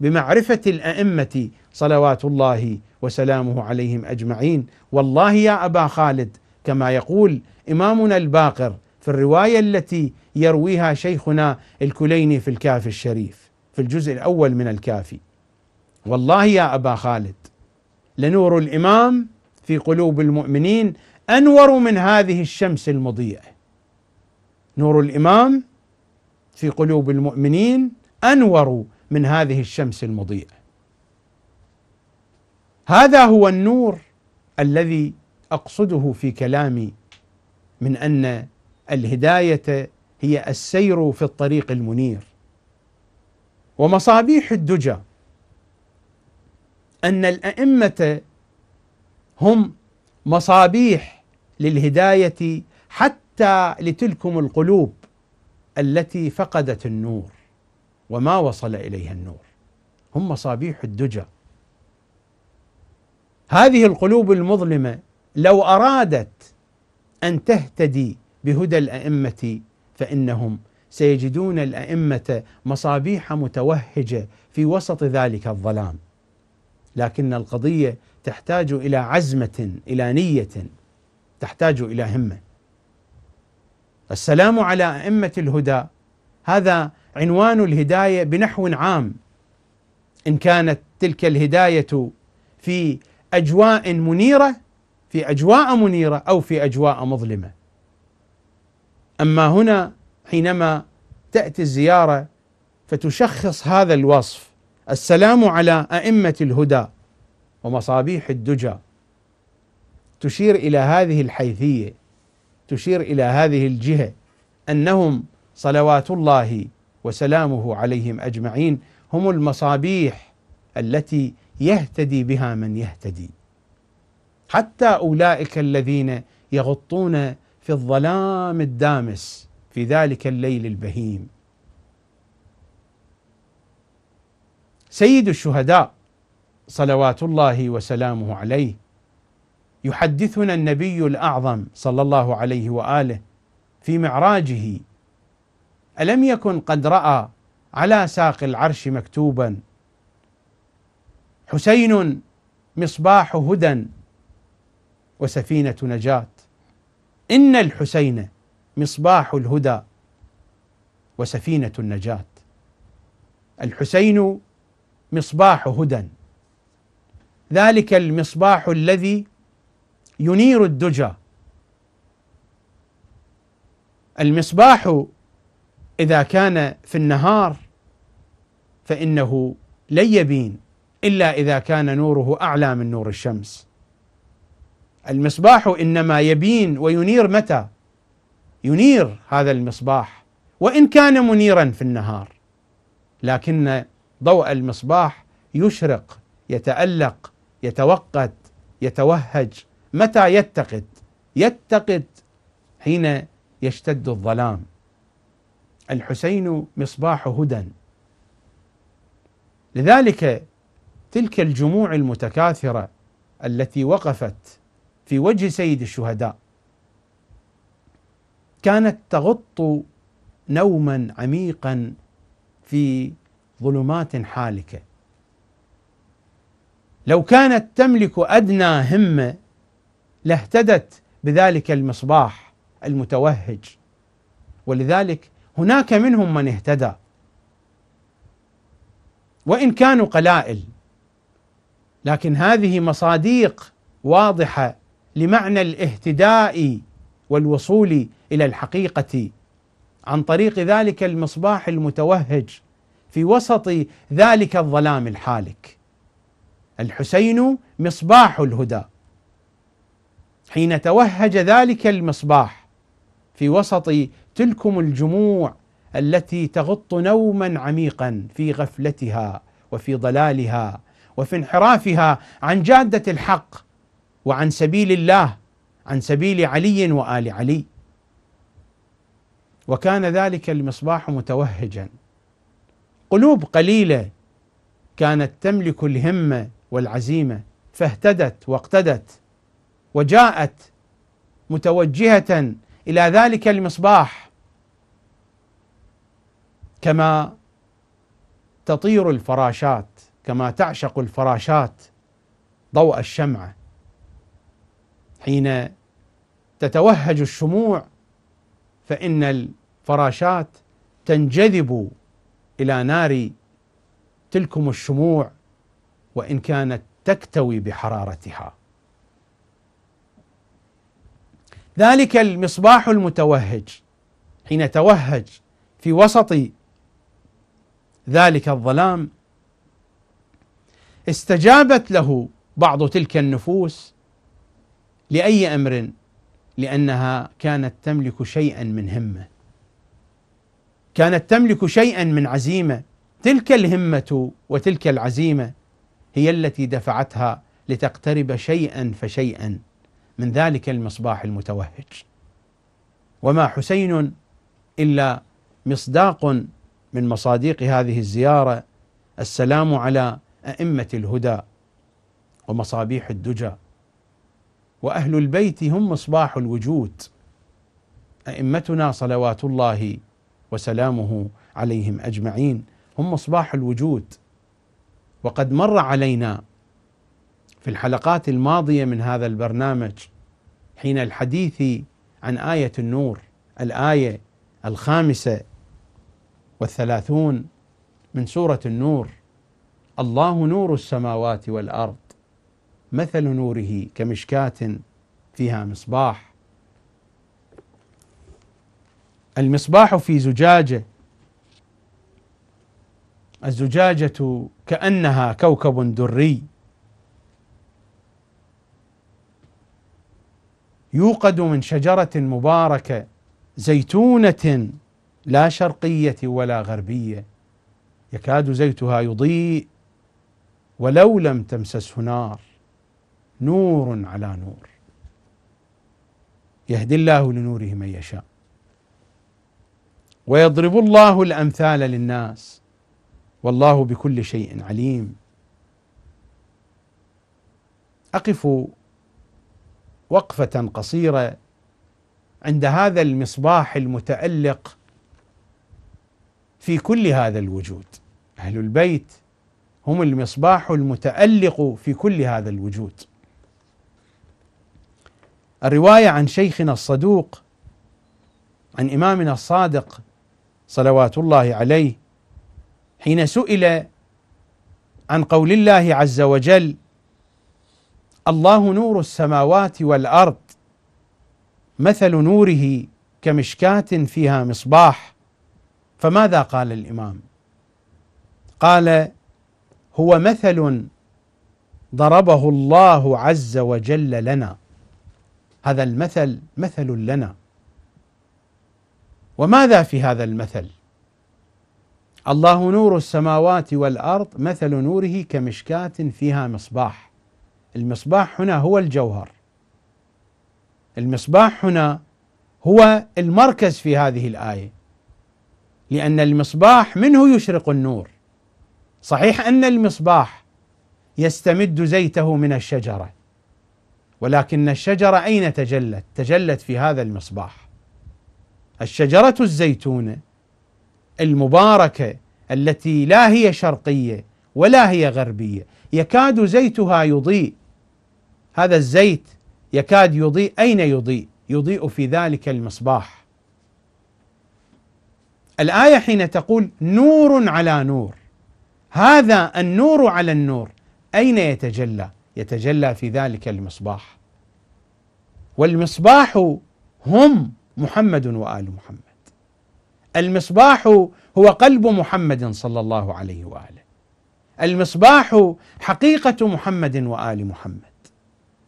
بمعرفه الائمه صلوات الله وسلامه عليهم اجمعين، والله يا ابا خالد كما يقول امامنا الباقر في الروايه التي يرويها شيخنا الكليني في الكافي الشريف في الجزء الاول من الكافي. والله يا ابا خالد لنور الامام في قلوب المؤمنين انور من هذه الشمس المضيئه نور الامام في قلوب المؤمنين انور من هذه الشمس المضيئه هذا هو النور الذي اقصده في كلامي من ان الهدايه هي السير في الطريق المنير ومصابيح الدجى أن الأئمة هم مصابيح للهداية حتى لتلكم القلوب التي فقدت النور وما وصل إليها النور هم مصابيح الدجى هذه القلوب المظلمة لو أرادت أن تهتدي بهدى الأئمة فإنهم سيجدون الأئمة مصابيح متوهجة في وسط ذلك الظلام لكن القضيه تحتاج الى عزمه الى نيه تحتاج الى همه. السلام على ائمه الهدى هذا عنوان الهدايه بنحو عام ان كانت تلك الهدايه في اجواء منيره في اجواء منيره او في اجواء مظلمه. اما هنا حينما تاتي الزياره فتشخص هذا الوصف السلام على أئمة الهدى ومصابيح الدجى تشير إلى هذه الحيثية تشير إلى هذه الجهة أنهم صلوات الله وسلامه عليهم أجمعين هم المصابيح التي يهتدي بها من يهتدي حتى أولئك الذين يغطون في الظلام الدامس في ذلك الليل البهيم سيد الشهداء صلوات الله وسلامه عليه يحدثنا النبي الاعظم صلى الله عليه واله في معراجه الم يكن قد راى على ساق العرش مكتوبا حسين مصباح هدى وسفينه نجاه ان الحسين مصباح الهدى وسفينه النجاه الحسين مصباح هدى ذلك المصباح الذي ينير الدجى المصباح اذا كان في النهار فانه لن يبين الا اذا كان نوره اعلى من نور الشمس المصباح انما يبين وينير متى ينير هذا المصباح وان كان منيرا في النهار لكن ضوء المصباح يشرق يتألق يتوقد يتوهج متى يتقد يتقد حين يشتد الظلام الحسين مصباح هدى لذلك تلك الجموع المتكاثره التي وقفت في وجه سيد الشهداء كانت تغط نوما عميقا في ظلمات حالكه لو كانت تملك ادنى همه لاهتدت بذلك المصباح المتوهج ولذلك هناك منهم من اهتدى وان كانوا قلائل لكن هذه مصاديق واضحه لمعنى الاهتداء والوصول الى الحقيقه عن طريق ذلك المصباح المتوهج في وسط ذلك الظلام الحالك الحسين مصباح الهدى حين توهج ذلك المصباح في وسط تلكم الجموع التي تغط نوما عميقا في غفلتها وفي ضلالها وفي انحرافها عن جاده الحق وعن سبيل الله عن سبيل علي وال علي وكان ذلك المصباح متوهجا قلوب قليله كانت تملك الهمه والعزيمه فاهتدت واقتدت وجاءت متوجهه الى ذلك المصباح كما تطير الفراشات كما تعشق الفراشات ضوء الشمعه حين تتوهج الشموع فان الفراشات تنجذب الى نار تلكم الشموع وان كانت تكتوي بحرارتها ذلك المصباح المتوهج حين توهج في وسط ذلك الظلام استجابت له بعض تلك النفوس لاي امر لانها كانت تملك شيئا من همه كانت تملك شيئا من عزيمه تلك الهمه وتلك العزيمه هي التي دفعتها لتقترب شيئا فشيئا من ذلك المصباح المتوهج وما حسين الا مصداق من مصادق هذه الزياره السلام على ائمه الهدى ومصابيح الدجى واهل البيت هم مصباح الوجود ائمتنا صلوات الله وسلامه عليهم اجمعين هم مصباح الوجود وقد مر علينا في الحلقات الماضيه من هذا البرنامج حين الحديث عن ايه النور الايه الخامسه والثلاثون من سوره النور الله نور السماوات والارض مثل نوره كمشكاه فيها مصباح المصباح في زجاجه الزجاجه كانها كوكب دري يوقد من شجره مباركه زيتونه لا شرقيه ولا غربيه يكاد زيتها يضيء ولو لم تمسسه نار نور على نور يهدي الله لنوره من يشاء ويضرب الله الامثال للناس والله بكل شيء عليم اقف وقفه قصيره عند هذا المصباح المتالق في كل هذا الوجود اهل البيت هم المصباح المتالق في كل هذا الوجود الروايه عن شيخنا الصدوق عن امامنا الصادق صلوات الله عليه حين سئل عن قول الله عز وجل الله نور السماوات والارض مثل نوره كمشكاه فيها مصباح فماذا قال الامام قال هو مثل ضربه الله عز وجل لنا هذا المثل مثل لنا وماذا في هذا المثل؟ الله نور السماوات والارض مثل نوره كمشكاة فيها مصباح. المصباح هنا هو الجوهر. المصباح هنا هو المركز في هذه الايه. لان المصباح منه يشرق النور. صحيح ان المصباح يستمد زيته من الشجره. ولكن الشجره اين تجلت؟ تجلت في هذا المصباح. الشجرة الزيتونة المباركة التي لا هي شرقية ولا هي غربية يكاد زيتها يضيء هذا الزيت يكاد يضيء أين يضيء؟ يضيء في ذلك المصباح الآية حين تقول نور على نور هذا النور على النور أين يتجلى؟ يتجلى في ذلك المصباح والمصباح هم محمد وال محمد. المصباح هو قلب محمد صلى الله عليه واله. المصباح حقيقه محمد وال محمد.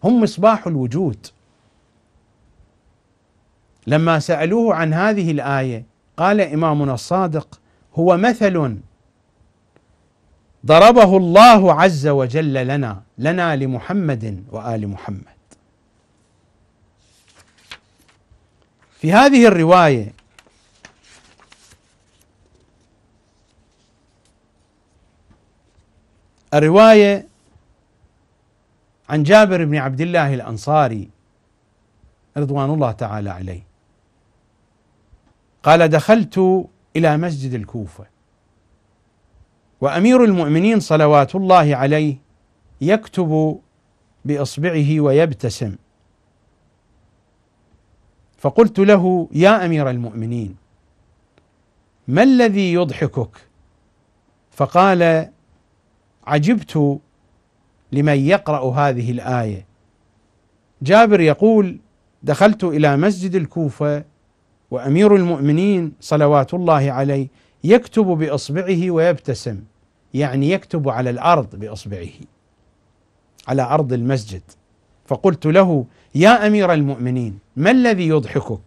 هم مصباح الوجود. لما سالوه عن هذه الايه قال امامنا الصادق هو مثل ضربه الله عز وجل لنا لنا لمحمد وال محمد في هذه الرواية الرواية عن جابر بن عبد الله الأنصاري رضوان الله تعالى عليه قال دخلت إلى مسجد الكوفة وأمير المؤمنين صلوات الله عليه يكتب بإصبعه ويبتسم فقلت له يا امير المؤمنين ما الذي يضحكك فقال عجبت لمن يقرا هذه الايه جابر يقول دخلت الى مسجد الكوفه وامير المؤمنين صلوات الله عليه يكتب باصبعه ويبتسم يعني يكتب على الارض باصبعه على ارض المسجد فقلت له يا امير المؤمنين ما الذي يضحكك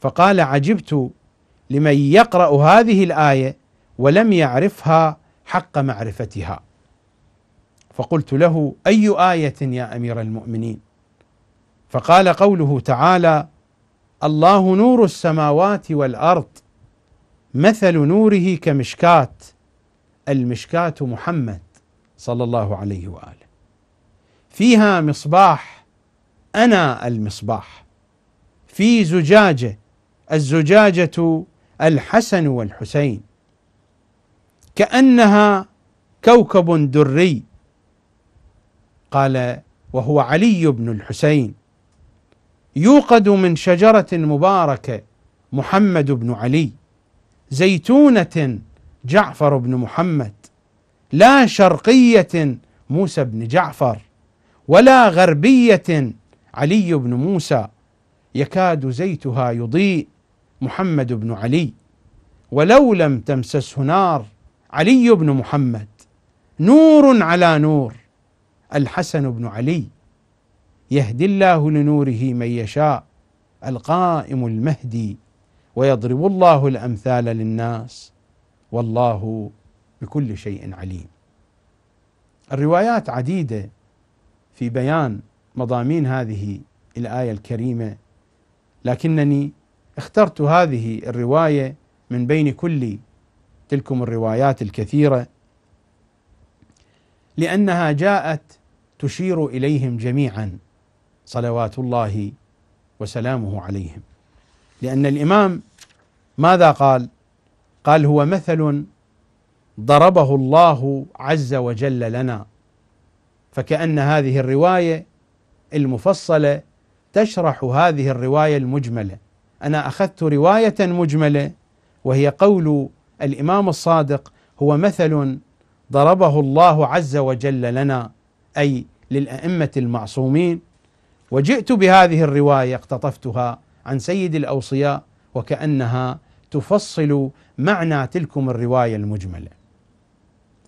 فقال عجبت لمن يقرا هذه الايه ولم يعرفها حق معرفتها فقلت له اي ايه يا امير المؤمنين فقال قوله تعالى الله نور السماوات والارض مثل نوره كمشكاه المشكاه محمد صلى الله عليه واله فيها مصباح انا المصباح في زجاجه الزجاجه الحسن والحسين كانها كوكب دري قال وهو علي بن الحسين يوقد من شجره مباركه محمد بن علي زيتونه جعفر بن محمد لا شرقيه موسى بن جعفر ولا غربيه علي بن موسى يكاد زيتها يضيء محمد بن علي ولو لم تمسسه نار علي بن محمد نور على نور الحسن بن علي يهدي الله لنوره من يشاء القائم المهدي ويضرب الله الامثال للناس والله بكل شيء عليم. الروايات عديده في بيان مضامين هذه الايه الكريمه لكنني اخترت هذه الروايه من بين كل تلكم الروايات الكثيره لانها جاءت تشير اليهم جميعا صلوات الله وسلامه عليهم لان الامام ماذا قال قال هو مثل ضربه الله عز وجل لنا فكأن هذه الرواية المفصلة تشرح هذه الرواية المجملة أنا أخذت رواية مجملة وهي قول الإمام الصادق هو مثل ضربه الله عز وجل لنا أي للأئمة المعصومين وجئت بهذه الرواية اقتطفتها عن سيد الأوصياء وكأنها تفصل معنى تلكم الرواية المجملة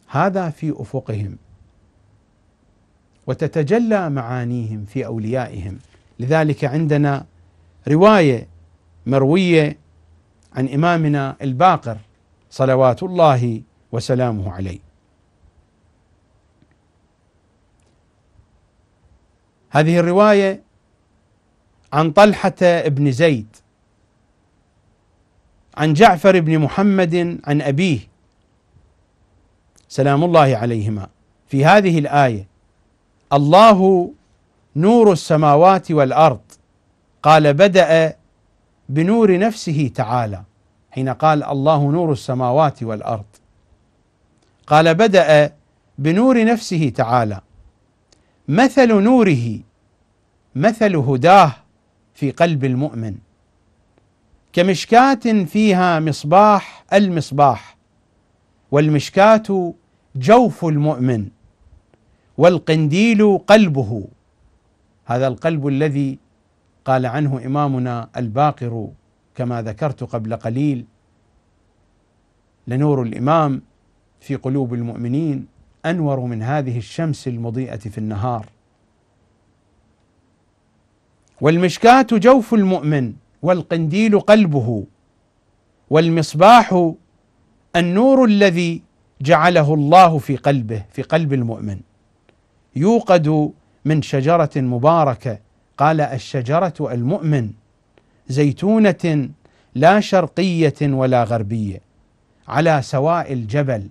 هذا في أفقهم وتتجلى معانيهم في اوليائهم لذلك عندنا روايه مرويه عن امامنا الباقر صلوات الله وسلامه عليه هذه الروايه عن طلحه بن زيد عن جعفر بن محمد عن ابيه سلام الله عليهما في هذه الايه الله نور السماوات والارض قال بدا بنور نفسه تعالى حين قال الله نور السماوات والارض قال بدا بنور نفسه تعالى مثل نوره مثل هداه في قلب المؤمن كمشكاه فيها مصباح المصباح والمشكاه جوف المؤمن والقنديل قلبه هذا القلب الذي قال عنه امامنا الباقر كما ذكرت قبل قليل لنور الامام في قلوب المؤمنين انور من هذه الشمس المضيئه في النهار والمشكاه جوف المؤمن والقنديل قلبه والمصباح النور الذي جعله الله في قلبه في قلب المؤمن يوقد من شجره مباركه قال الشجره المؤمن زيتونه لا شرقيه ولا غربيه على سواء الجبل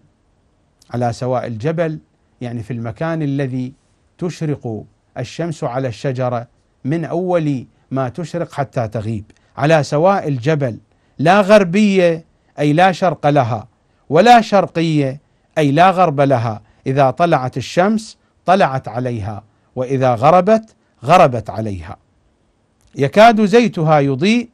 على سواء الجبل يعني في المكان الذي تشرق الشمس على الشجره من اول ما تشرق حتى تغيب على سواء الجبل لا غربيه اي لا شرق لها ولا شرقيه اي لا غرب لها اذا طلعت الشمس طلعت عليها واذا غربت غربت عليها يكاد زيتها يضيء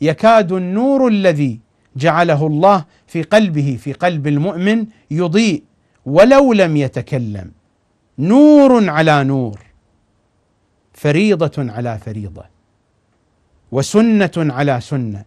يكاد النور الذي جعله الله في قلبه في قلب المؤمن يضيء ولو لم يتكلم نور على نور فريضه على فريضه وسنه على سنه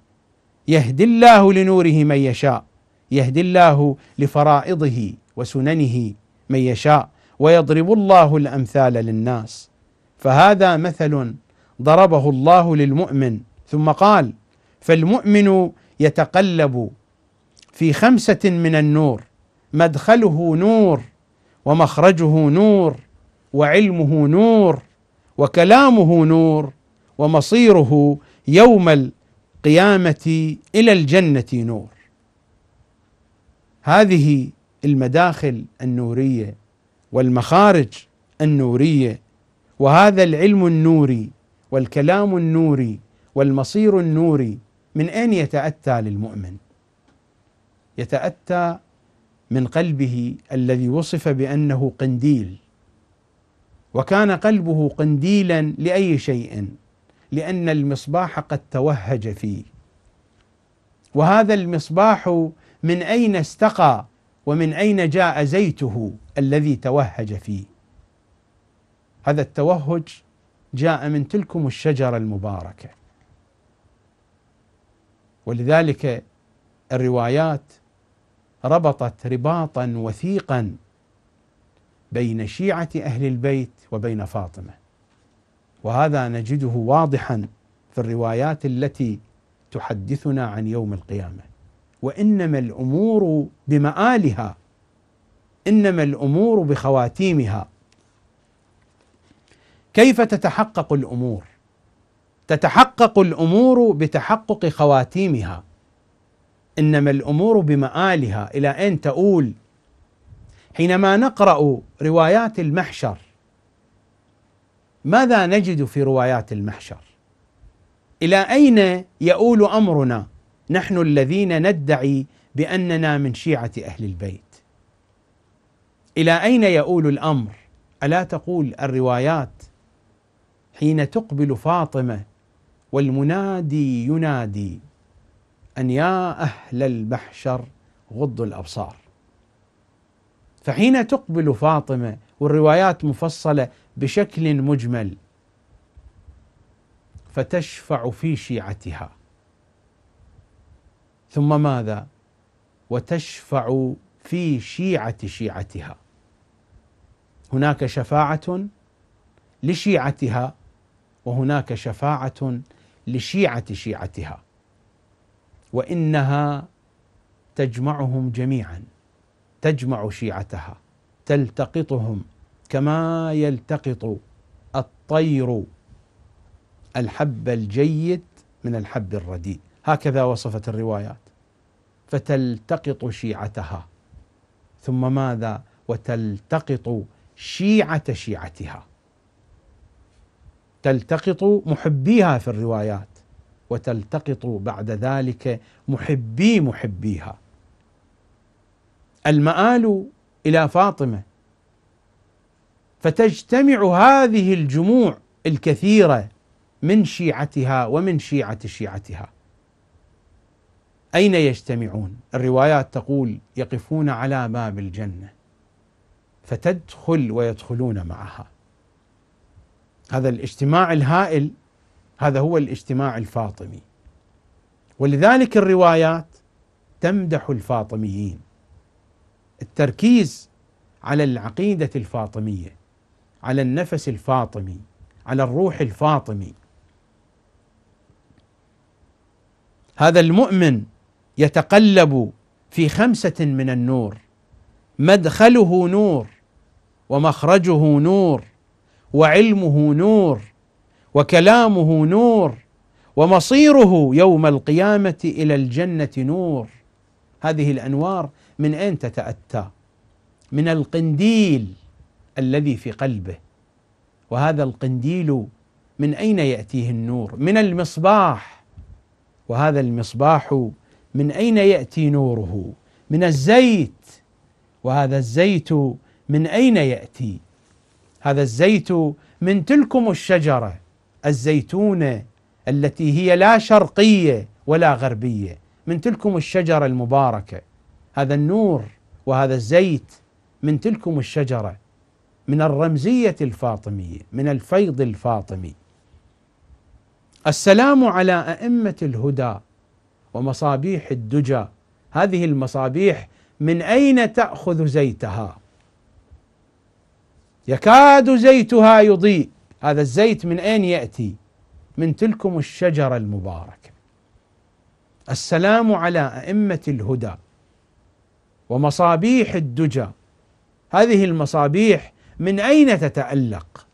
يهدي الله لنوره من يشاء يهدي الله لفرائضه وسننه من يشاء ويضرب الله الامثال للناس فهذا مثل ضربه الله للمؤمن ثم قال فالمؤمن يتقلب في خمسه من النور مدخله نور ومخرجه نور وعلمه نور وكلامه نور ومصيره يوم القيامه الى الجنه نور هذه المداخل النوريه والمخارج النوريه وهذا العلم النوري والكلام النوري والمصير النوري من اين يتاتى للمؤمن؟ يتاتى من قلبه الذي وصف بانه قنديل وكان قلبه قنديلا لاي شيء لان المصباح قد توهج فيه وهذا المصباح من اين استقى ومن أين جاء زيته الذي توهج فيه هذا التوهج جاء من تلكم الشجرة المباركة ولذلك الروايات ربطت رباطا وثيقا بين شيعة أهل البيت وبين فاطمة وهذا نجده واضحا في الروايات التي تحدثنا عن يوم القيامه وانما الامور بمآلها انما الامور بخواتيمها كيف تتحقق الامور تتحقق الامور بتحقق خواتيمها انما الامور بمآلها الى اين تؤول حينما نقرا روايات المحشر ماذا نجد في روايات المحشر الى اين يؤول امرنا نحن الذين ندعي باننا من شيعه اهل البيت الى اين يؤول الامر الا تقول الروايات حين تقبل فاطمه والمنادي ينادي ان يا اهل المحشر غضوا الابصار فحين تقبل فاطمه والروايات مفصله بشكل مجمل فتشفع في شيعتها ثم ماذا وتشفع في شيعه شيعتها هناك شفاعه لشيعتها وهناك شفاعه لشيعه شيعتها وانها تجمعهم جميعا تجمع شيعتها تلتقطهم كما يلتقط الطير الحب الجيد من الحب الرديء هكذا وصفت الروايات فتلتقط شيعتها ثم ماذا وتلتقط شيعه شيعتها تلتقط محبيها في الروايات وتلتقط بعد ذلك محبي محبيها المآل إلى فاطمة فتجتمع هذه الجموع الكثيرة من شيعتها ومن شيعة شيعتها أين يجتمعون؟ الروايات تقول يقفون على باب الجنة فتدخل ويدخلون معها هذا الاجتماع الهائل هذا هو الاجتماع الفاطمي ولذلك الروايات تمدح الفاطميين التركيز على العقيدة الفاطمية على النفس الفاطمي على الروح الفاطمي هذا المؤمن يتقلب في خمسة من النور مدخله نور ومخرجه نور وعلمه نور وكلامه نور ومصيره يوم القيامة إلى الجنة نور هذه الأنوار من أين تتأتى؟ من القنديل الذي في قلبه وهذا القنديل من أين يأتيه النور؟ من المصباح وهذا المصباح من اين ياتي نوره من الزيت وهذا الزيت من اين ياتي هذا الزيت من تلكم الشجره الزيتونه التي هي لا شرقيه ولا غربيه من تلكم الشجره المباركه هذا النور وهذا الزيت من تلكم الشجره من الرمزيه الفاطميه من الفيض الفاطمي السلام على ائمه الهدى ومصابيح الدجى هذه المصابيح من اين تاخذ زيتها يكاد زيتها يضيء هذا الزيت من اين ياتي من تلكم الشجره المباركه السلام على ائمه الهدى ومصابيح الدجى هذه المصابيح من اين تتالق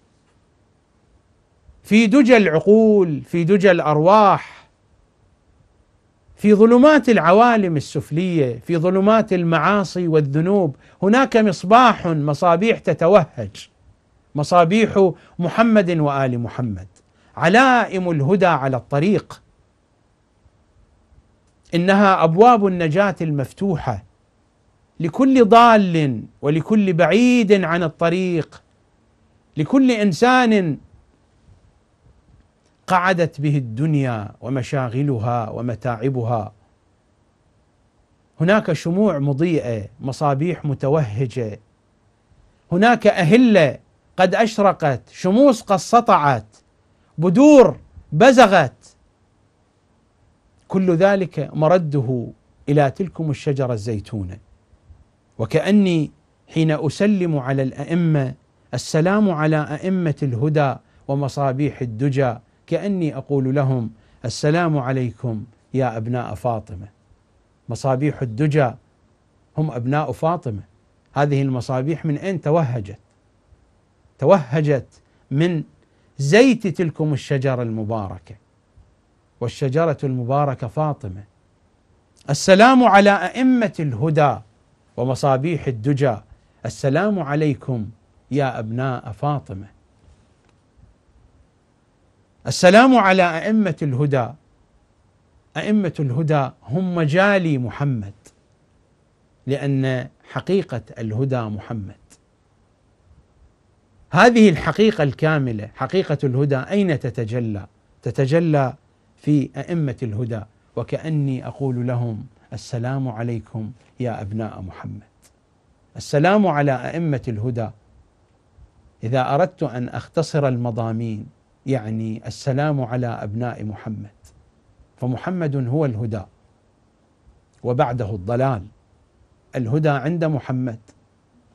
في دجى العقول في دجى الارواح في ظلمات العوالم السفليه في ظلمات المعاصي والذنوب هناك مصباح مصابيح تتوهج مصابيح محمد وال محمد علائم الهدى على الطريق انها ابواب النجاه المفتوحه لكل ضال ولكل بعيد عن الطريق لكل انسان قعدت به الدنيا ومشاغلها ومتاعبها هناك شموع مضيئه مصابيح متوهجه هناك اهله قد اشرقت شموس قد سطعت بدور بزغت كل ذلك مرده الى تلكم الشجره الزيتونه وكاني حين اسلم على الائمه السلام على ائمه الهدى ومصابيح الدجى كاني اقول لهم السلام عليكم يا ابناء فاطمه مصابيح الدجى هم ابناء فاطمه هذه المصابيح من اين توهجت؟ توهجت من زيت تلكم الشجره المباركه والشجره المباركه فاطمه السلام على ائمه الهدى ومصابيح الدجى السلام عليكم يا ابناء فاطمه السلام على أئمة الهدى أئمة الهدى هم مجالي محمد لأن حقيقة الهدى محمد هذه الحقيقة الكاملة حقيقة الهدى أين تتجلى؟ تتجلى في أئمة الهدى وكأني أقول لهم السلام عليكم يا أبناء محمد السلام على أئمة الهدى إذا أردت أن أختصر المضامين يعني السلام على ابناء محمد فمحمد هو الهدى وبعده الضلال الهدى عند محمد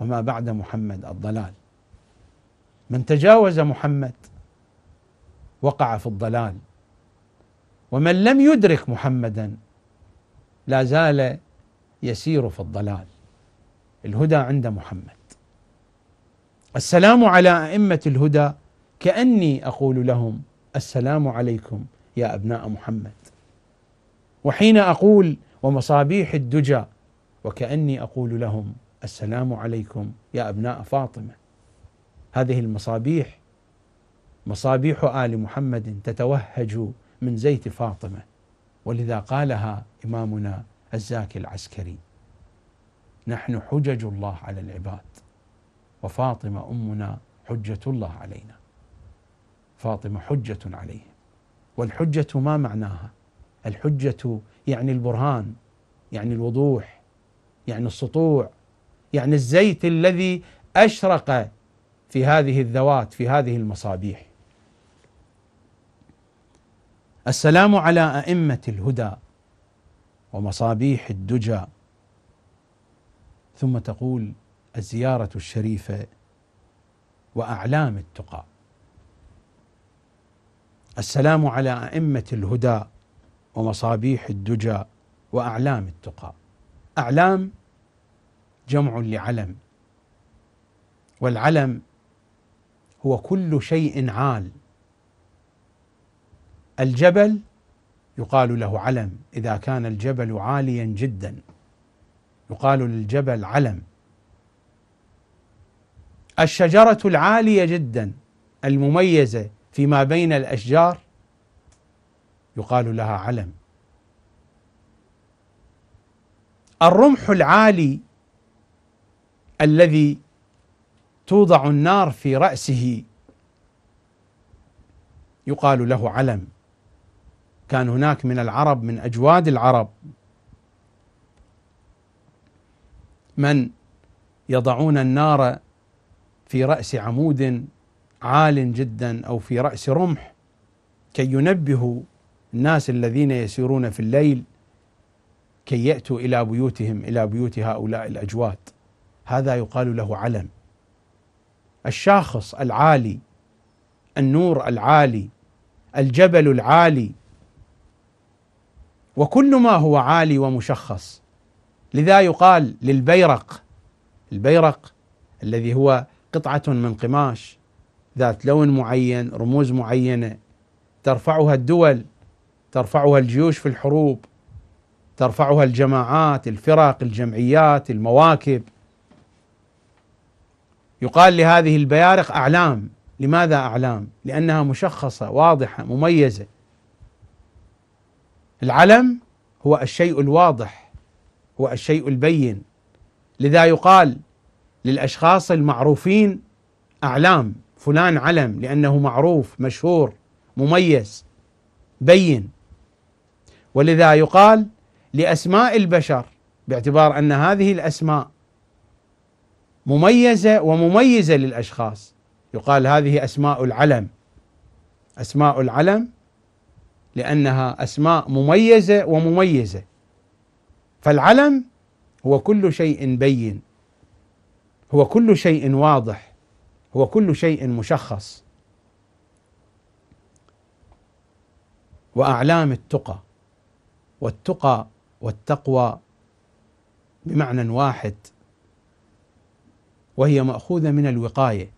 وما بعد محمد الضلال من تجاوز محمد وقع في الضلال ومن لم يدرك محمدا لا زال يسير في الضلال الهدى عند محمد السلام على ائمه الهدى كاني اقول لهم السلام عليكم يا ابناء محمد وحين اقول ومصابيح الدجى وكاني اقول لهم السلام عليكم يا ابناء فاطمه هذه المصابيح مصابيح ال محمد تتوهج من زيت فاطمه ولذا قالها امامنا الزاكي العسكري نحن حجج الله على العباد وفاطمه امنا حجه الله علينا فاطمة حجة عليه والحجة ما معناها الحجة يعني البرهان يعني الوضوح يعني السطوع يعني الزيت الذي أشرق في هذه الذوات في هذه المصابيح السلام على أئمة الهدى ومصابيح الدجى ثم تقول الزيارة الشريفة وأعلام التقى السلام على أئمة الهدى ومصابيح الدجى وأعلام التقى أعلام جمع لعلم والعلم هو كل شيء عال الجبل يقال له علم إذا كان الجبل عاليا جدا يقال للجبل علم الشجرة العالية جدا المميزة فيما بين الاشجار يقال لها علم الرمح العالي الذي توضع النار في راسه يقال له علم كان هناك من العرب من اجواد العرب من يضعون النار في راس عمود عال جدا او في راس رمح كي ينبهوا الناس الذين يسيرون في الليل كي ياتوا الى بيوتهم الى بيوت هؤلاء الاجواد هذا يقال له علم الشاخص العالي النور العالي الجبل العالي وكل ما هو عالي ومشخص لذا يقال للبيرق البيرق الذي هو قطعه من قماش ذات لون معين رموز معينه ترفعها الدول ترفعها الجيوش في الحروب ترفعها الجماعات الفرق الجمعيات المواكب يقال لهذه البيارق اعلام لماذا اعلام لانها مشخصه واضحه مميزه العلم هو الشيء الواضح هو الشيء البين لذا يقال للاشخاص المعروفين اعلام فلان علم لأنه معروف مشهور مميز بين ولذا يقال لأسماء البشر باعتبار أن هذه الأسماء مميزة ومميزة للأشخاص يقال هذه أسماء العلم أسماء العلم لأنها أسماء مميزة ومميزة فالعلم هو كل شيء بين هو كل شيء واضح هو كل شيء مشخص واعلام التقى والتقى والتقوى بمعنى واحد وهي ماخوذه من الوقايه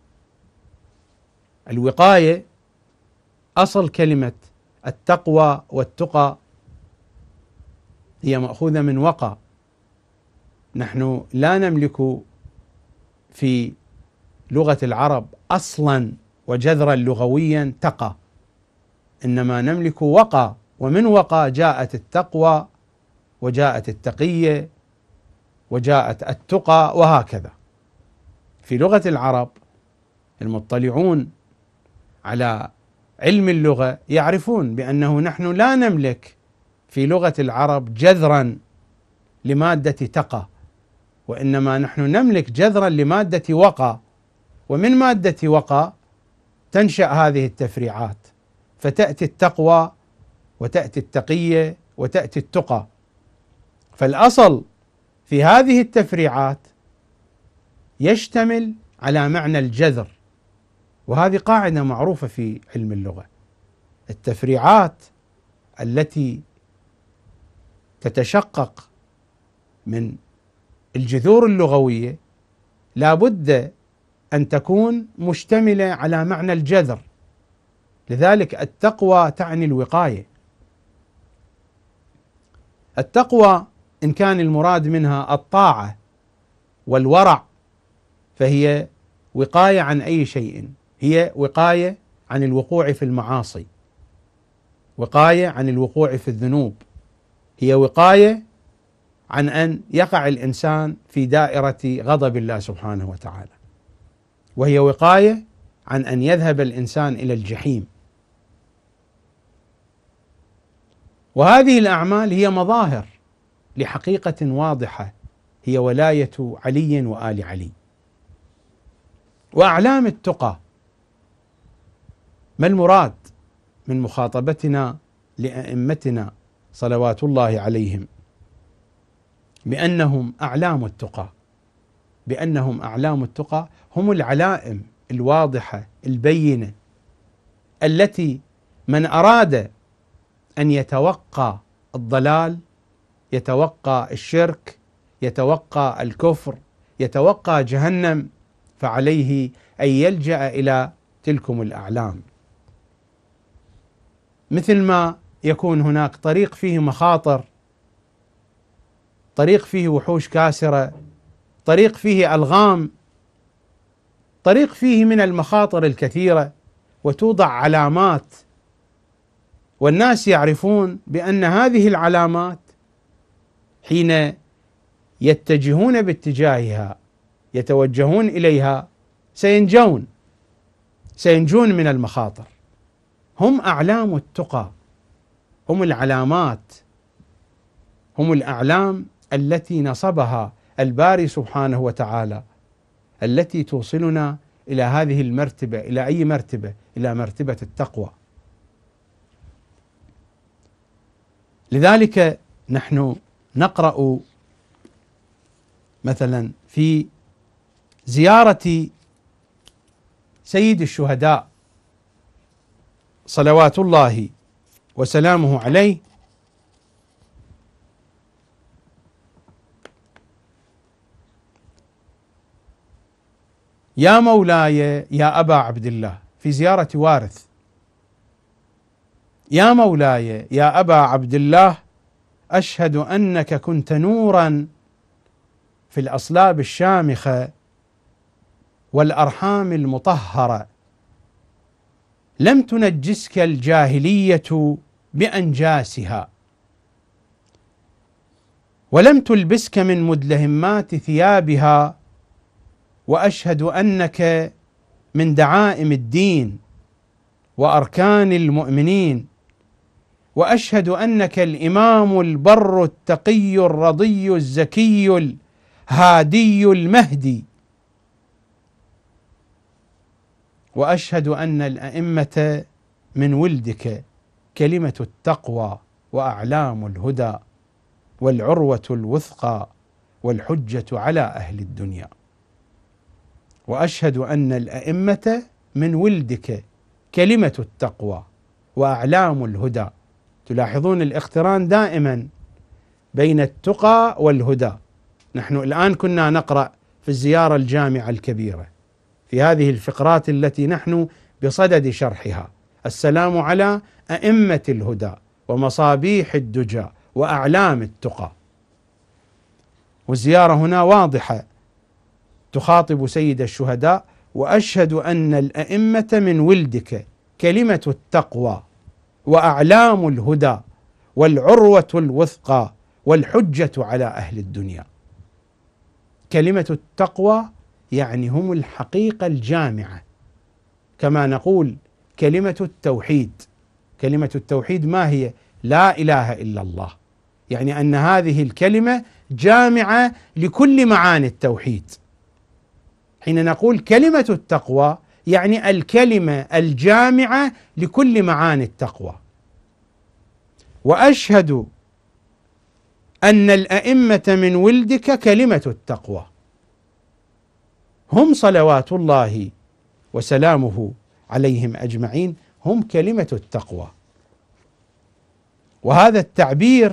الوقايه اصل كلمه التقوى والتقى هي ماخوذه من وقى نحن لا نملك في لغة العرب أصلا وجذرا لغويا تقى إنما نملك وقى ومن وقى جاءت التقوى وجاءت التقية وجاءت التقى وهكذا في لغة العرب المطلعون على علم اللغة يعرفون بأنه نحن لا نملك في لغة العرب جذرا لمادة تقى وإنما نحن نملك جذرا لمادة وقى ومن مادة وقى تنشأ هذه التفريعات فتأتي التقوى وتأتي التقية وتأتي التقى فالأصل في هذه التفريعات يشتمل على معنى الجذر وهذه قاعدة معروفة في علم اللغة التفريعات التي تتشقق من الجذور اللغوية لابد أن تكون مشتملة على معنى الجذر لذلك التقوى تعني الوقاية التقوى إن كان المراد منها الطاعة والورع فهي وقاية عن أي شيء هي وقاية عن الوقوع في المعاصي وقاية عن الوقوع في الذنوب هي وقاية عن أن يقع الإنسان في دائرة غضب الله سبحانه وتعالى وهي وقايه عن ان يذهب الانسان الى الجحيم وهذه الاعمال هي مظاهر لحقيقه واضحه هي ولايه علي وال علي واعلام التقى ما المراد من مخاطبتنا لائمتنا صلوات الله عليهم بانهم اعلام التقى بأنهم أعلام التقى هم العلائم الواضحة البينة التي من أراد أن يتوقى الضلال يتوقى الشرك يتوقى الكفر يتوقى جهنم فعليه أن يلجأ إلى تلكم الأعلام مثل ما يكون هناك طريق فيه مخاطر طريق فيه وحوش كاسرة طريق فيه الغام طريق فيه من المخاطر الكثيره وتوضع علامات والناس يعرفون بان هذه العلامات حين يتجهون باتجاهها يتوجهون اليها سينجون سينجون من المخاطر هم اعلام التقى هم العلامات هم الاعلام التي نصبها الباري سبحانه وتعالى التي توصلنا الى هذه المرتبه الى اي مرتبه؟ الى مرتبه التقوى. لذلك نحن نقرا مثلا في زياره سيد الشهداء صلوات الله وسلامه عليه يا مولاي يا ابا عبد الله في زياره وارث يا مولاي يا ابا عبد الله اشهد انك كنت نورا في الاصلاب الشامخه والارحام المطهره لم تنجسك الجاهليه بانجاسها ولم تلبسك من مدلهمات ثيابها واشهد انك من دعائم الدين واركان المؤمنين واشهد انك الامام البر التقي الرضي الزكي الهادي المهدي واشهد ان الائمه من ولدك كلمه التقوى واعلام الهدى والعروه الوثقى والحجه على اهل الدنيا واشهد ان الائمه من ولدك كلمه التقوى واعلام الهدى تلاحظون الاقتران دائما بين التقى والهدى نحن الان كنا نقرا في الزياره الجامعه الكبيره في هذه الفقرات التي نحن بصدد شرحها السلام على ائمه الهدى ومصابيح الدجى واعلام التقى والزياره هنا واضحه تخاطب سيد الشهداء واشهد ان الائمه من ولدك كلمه التقوى واعلام الهدى والعروه الوثقى والحجه على اهل الدنيا كلمه التقوى يعني هم الحقيقه الجامعه كما نقول كلمه التوحيد كلمه التوحيد ما هي لا اله الا الله يعني ان هذه الكلمه جامعه لكل معاني التوحيد حين نقول كلمة التقوى يعني الكلمة الجامعة لكل معاني التقوى وأشهد أن الأئمة من ولدك كلمة التقوى هم صلوات الله وسلامه عليهم أجمعين هم كلمة التقوى وهذا التعبير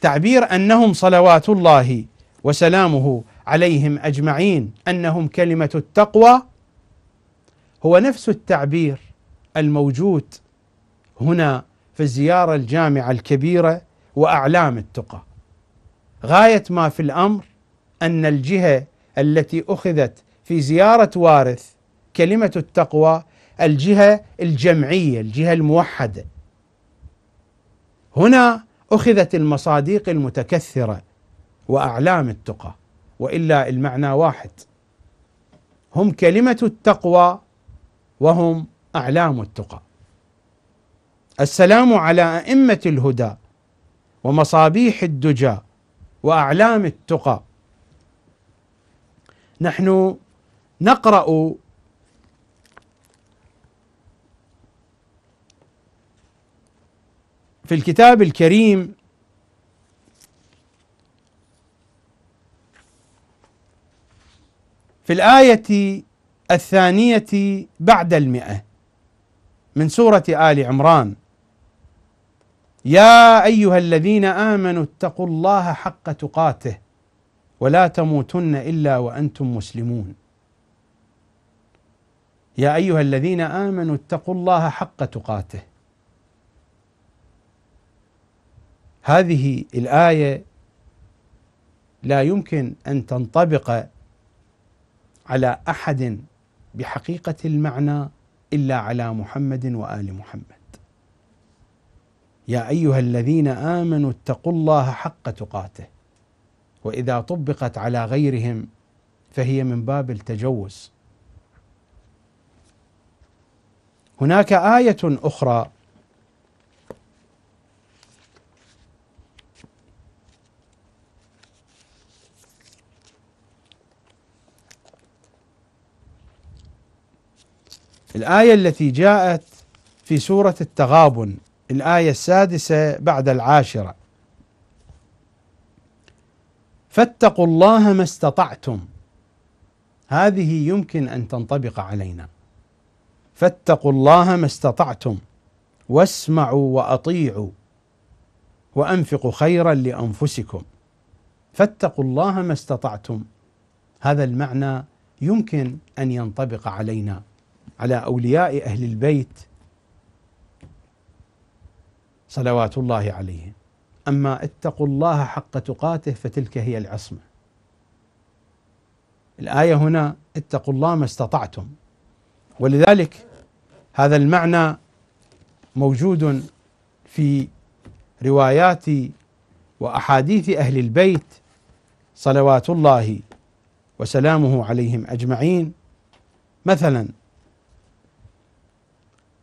تعبير انهم صلوات الله وسلامه عليهم اجمعين انهم كلمه التقوى هو نفس التعبير الموجود هنا في الزياره الجامعه الكبيره واعلام التقى غايه ما في الامر ان الجهه التي اخذت في زياره وارث كلمه التقوى الجهه الجمعيه الجهه الموحده هنا اخذت المصاديق المتكثره واعلام التقى والا المعنى واحد هم كلمه التقوى وهم اعلام التقى السلام على ائمه الهدى ومصابيح الدجى واعلام التقى نحن نقرا في الكتاب الكريم في الآية الثانية بعد المئة من سورة آل عمران يا أيها الذين آمنوا اتقوا الله حق تقاته ولا تموتن إلا وأنتم مسلمون يا أيها الذين آمنوا اتقوا الله حق تقاته هذه الآية لا يمكن أن تنطبق على احد بحقيقه المعنى الا على محمد وال محمد. يا ايها الذين امنوا اتقوا الله حق تقاته واذا طبقت على غيرهم فهي من باب التجوز. هناك ايه اخرى الآية التي جاءت في سورة التغابن الآية السادسة بعد العاشرة فاتقوا الله ما استطعتم هذه يمكن أن تنطبق علينا فاتقوا الله ما استطعتم واسمعوا وأطيعوا وأنفقوا خيرا لأنفسكم فاتقوا الله ما استطعتم هذا المعنى يمكن أن ينطبق علينا على اولياء اهل البيت صلوات الله عليهم اما اتقوا الله حق تقاته فتلك هي العصمه الايه هنا اتقوا الله ما استطعتم ولذلك هذا المعنى موجود في روايات واحاديث اهل البيت صلوات الله وسلامه عليهم اجمعين مثلا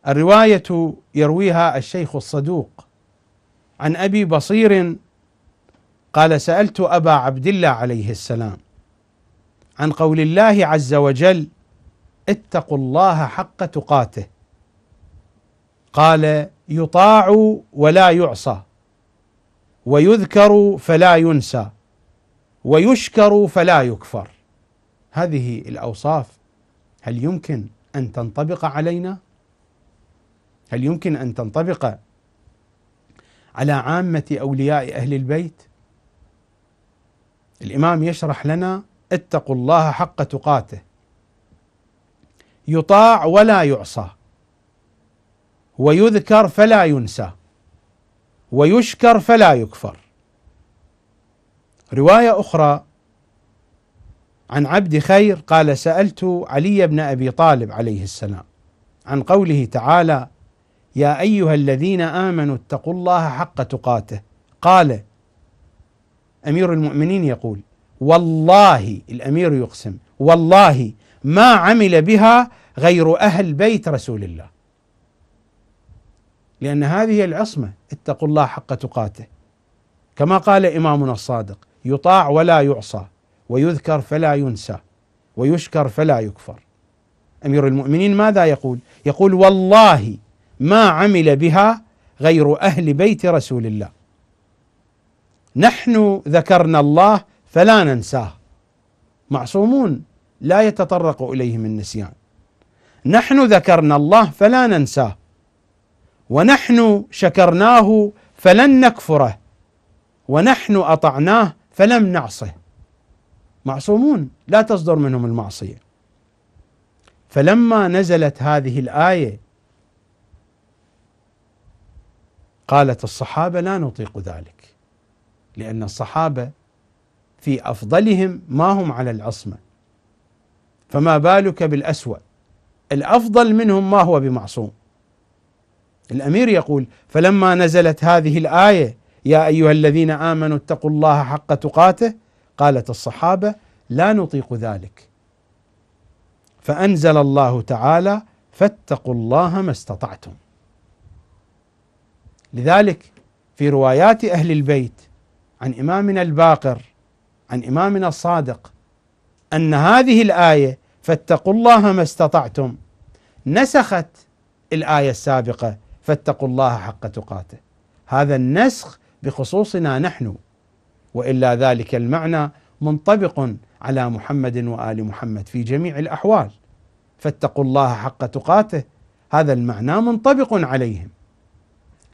الرواية يرويها الشيخ الصدوق عن أبي بصير قال سألت أبا عبد الله عليه السلام عن قول الله عز وجل اتقوا الله حق تقاته قال يطاع ولا يعصى ويذكر فلا ينسى ويشكر فلا يكفر هذه الاوصاف هل يمكن ان تنطبق علينا هل يمكن ان تنطبق على عامه اولياء اهل البيت؟ الامام يشرح لنا اتقوا الله حق تقاته يطاع ولا يعصى ويذكر فلا ينسى ويشكر فلا يكفر روايه اخرى عن عبد خير قال سالت علي بن ابي طالب عليه السلام عن قوله تعالى يا ايها الذين امنوا اتقوا الله حق تقاته قال امير المؤمنين يقول والله الامير يقسم والله ما عمل بها غير اهل بيت رسول الله لان هذه العصمه اتقوا الله حق تقاته كما قال امامنا الصادق يطاع ولا يعصى ويذكر فلا ينسى ويشكر فلا يكفر امير المؤمنين ماذا يقول يقول والله ما عمل بها غير اهل بيت رسول الله نحن ذكرنا الله فلا ننساه معصومون لا يتطرق اليهم النسيان نحن ذكرنا الله فلا ننساه ونحن شكرناه فلن نكفره ونحن اطعناه فلم نعصه معصومون لا تصدر منهم المعصيه فلما نزلت هذه الايه قالت الصحابه لا نطيق ذلك لان الصحابه في افضلهم ما هم على العصمه فما بالك بالاسوا الافضل منهم ما هو بمعصوم الامير يقول فلما نزلت هذه الايه يا ايها الذين امنوا اتقوا الله حق تقاته قالت الصحابه لا نطيق ذلك فانزل الله تعالى فاتقوا الله ما استطعتم لذلك في روايات أهل البيت عن إمامنا الباقر عن إمامنا الصادق أن هذه الآية فاتقوا الله ما استطعتم نسخت الآية السابقة فاتقوا الله حق تقاته هذا النسخ بخصوصنا نحن وإلا ذلك المعنى منطبق على محمد وآل محمد في جميع الأحوال فاتقوا الله حق تقاته هذا المعنى منطبق عليهم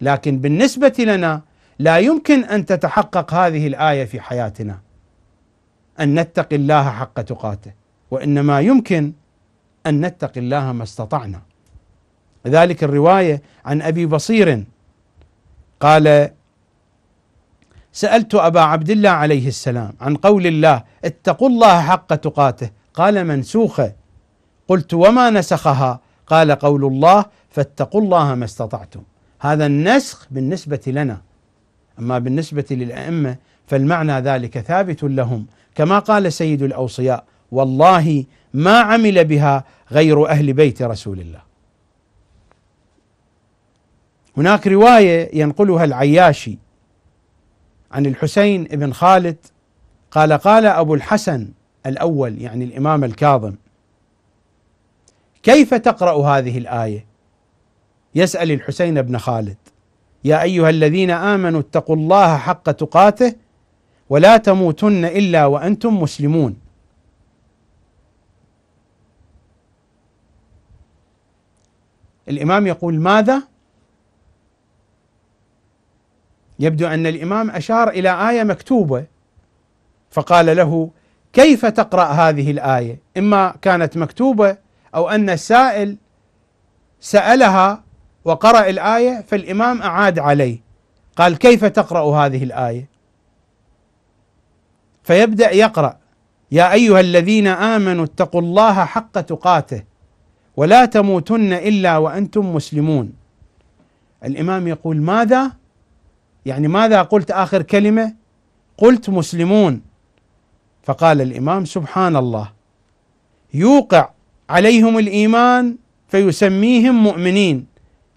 لكن بالنسبة لنا لا يمكن أن تتحقق هذه الآية في حياتنا أن نتقي الله حق تقاته وإنما يمكن أن نتقي الله ما استطعنا ذلك الرواية عن أبي بصير قال سألت أبا عبد الله عليه السلام عن قول الله اتقوا الله حق تقاته قال منسوخة قلت وما نسخها قال قول الله فاتقوا الله ما استطعتم هذا النسخ بالنسبة لنا أما بالنسبة للأئمة فالمعنى ذلك ثابت لهم كما قال سيد الأوصياء والله ما عمل بها غير أهل بيت رسول الله هناك رواية ينقلها العياشي عن الحسين بن خالد قال قال أبو الحسن الأول يعني الإمام الكاظم كيف تقرأ هذه الآية يسأل الحسين بن خالد يا أيها الذين آمنوا اتقوا الله حق تقاته ولا تموتن إلا وأنتم مسلمون الإمام يقول ماذا؟ يبدو أن الإمام أشار إلى آية مكتوبة فقال له كيف تقرأ هذه الآية؟ إما كانت مكتوبة أو أن السائل سألها وقرأ الآية فالإمام أعاد عليه قال كيف تقرأ هذه الآية فيبدأ يقرأ يا أيها الذين آمنوا اتقوا الله حق تقاته ولا تموتن إلا وأنتم مسلمون الإمام يقول ماذا يعني ماذا قلت آخر كلمة قلت مسلمون فقال الإمام سبحان الله يوقع عليهم الإيمان فيسميهم مؤمنين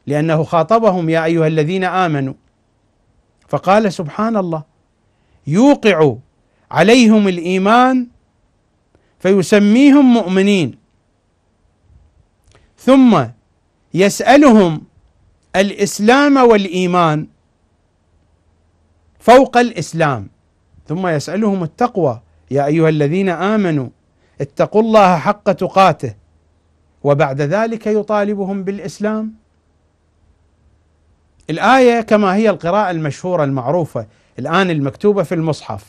لأنه خاطبهم يا أيها الذين آمنوا فقال سبحان الله يوقع عليهم الإيمان فيسميهم مؤمنين ثم يسألهم الإسلام والإيمان فوق الإسلام ثم يسألهم التقوى يا أيها الذين آمنوا اتقوا الله حق تقاته وبعد ذلك يطالبهم بالإسلام الآية كما هي القراءة المشهورة المعروفة الآن المكتوبة في المصحف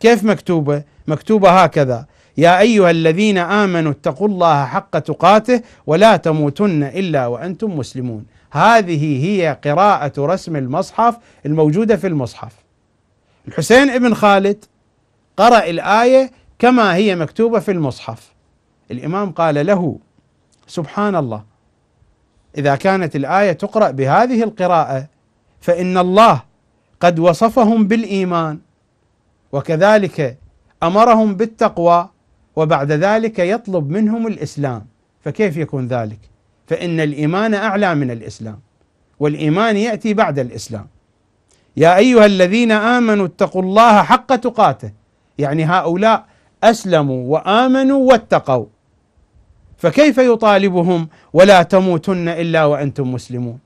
كيف مكتوبة؟ مكتوبة هكذا يا أيها الذين آمنوا اتقوا الله حق تقاته ولا تموتن إلا وأنتم مسلمون هذه هي قراءة رسم المصحف الموجودة في المصحف الحسين بن خالد قرأ الآية كما هي مكتوبة في المصحف الإمام قال له سبحان الله إذا كانت الآية تقرأ بهذه القراءة فإن الله قد وصفهم بالإيمان وكذلك أمرهم بالتقوى وبعد ذلك يطلب منهم الإسلام فكيف يكون ذلك؟ فإن الإيمان أعلى من الإسلام والإيمان يأتي بعد الإسلام يا أيها الذين آمنوا اتقوا الله حق تقاته يعني هؤلاء أسلموا وآمنوا واتقوا فكيف يطالبهم ولا تموتن الا وانتم مسلمون